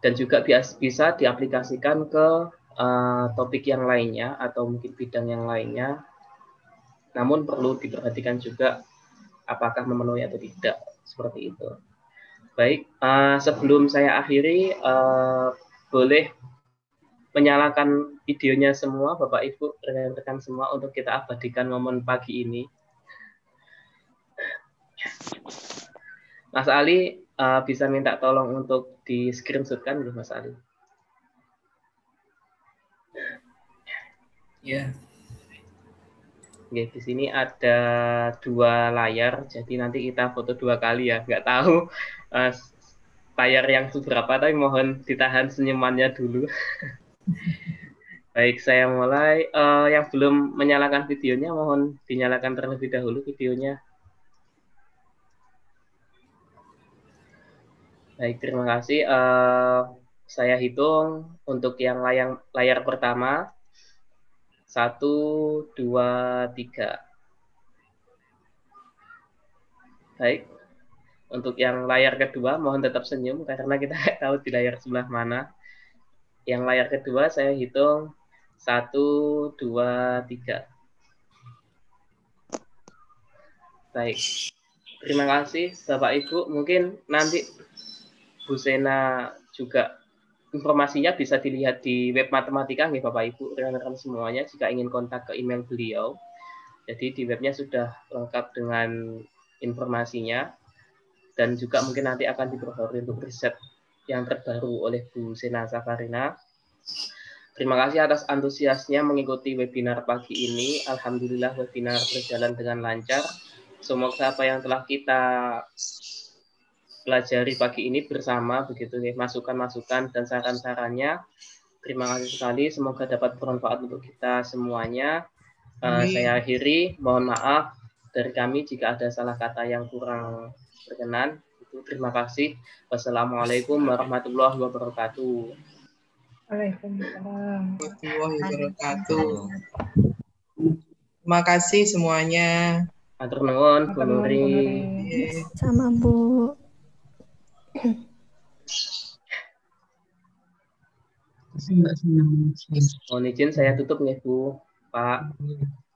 dan juga bisa diaplikasikan ke uh, topik yang lainnya atau mungkin bidang yang lainnya namun perlu diperhatikan juga apakah memenuhi atau tidak seperti itu. Baik, uh, sebelum saya akhiri, uh, boleh menyalakan videonya semua, Bapak Ibu, rekan-rekan semua untuk kita abadikan momen pagi ini. Mas Ali, uh, bisa minta tolong untuk di screenshotkan dulu, Mas Ali. Ya, Oke, di sini ada dua layar, jadi nanti kita foto dua kali ya. Nggak tahu uh, layar yang seberapa, tapi mohon ditahan senyumannya dulu. Baik, saya mulai. Uh, yang belum menyalakan videonya, mohon dinyalakan terlebih dahulu videonya. Baik, terima kasih. Uh, saya hitung untuk yang layang, layar pertama. Satu, dua, tiga. Baik. Untuk yang layar kedua, mohon tetap senyum karena kita tahu di layar sebelah mana. Yang layar kedua saya hitung satu, dua, tiga. Baik. Terima kasih Bapak Ibu. Mungkin nanti Bu Sena juga informasinya bisa dilihat di web matematika nih Bapak Ibu rekan-rekan semuanya jika ingin kontak ke email beliau. Jadi di webnya sudah lengkap dengan informasinya dan juga mungkin nanti akan diperbarui untuk riset yang terbaru oleh Bu Sena Safarina. Terima kasih atas antusiasnya mengikuti webinar pagi ini. Alhamdulillah webinar berjalan dengan lancar. Semoga apa yang telah kita pelajari pagi ini bersama begitu nih ya. masukan-masukan dan saran-sarannya. Terima kasih sekali, semoga dapat bermanfaat untuk kita semuanya. Uh, saya akhiri, mohon maaf dari kami jika ada salah kata yang kurang berkenan. Itu terima kasih. Wassalamualaikum warahmatullahi wabarakatuh. Waalaikumsalam warahmatullahi wabarakatuh. Terima kasih semuanya. Atur nuwun, Bu Nuri. Iya. Sama, Bu. Mohon izin saya tutup nih Bu, Pak. Iya.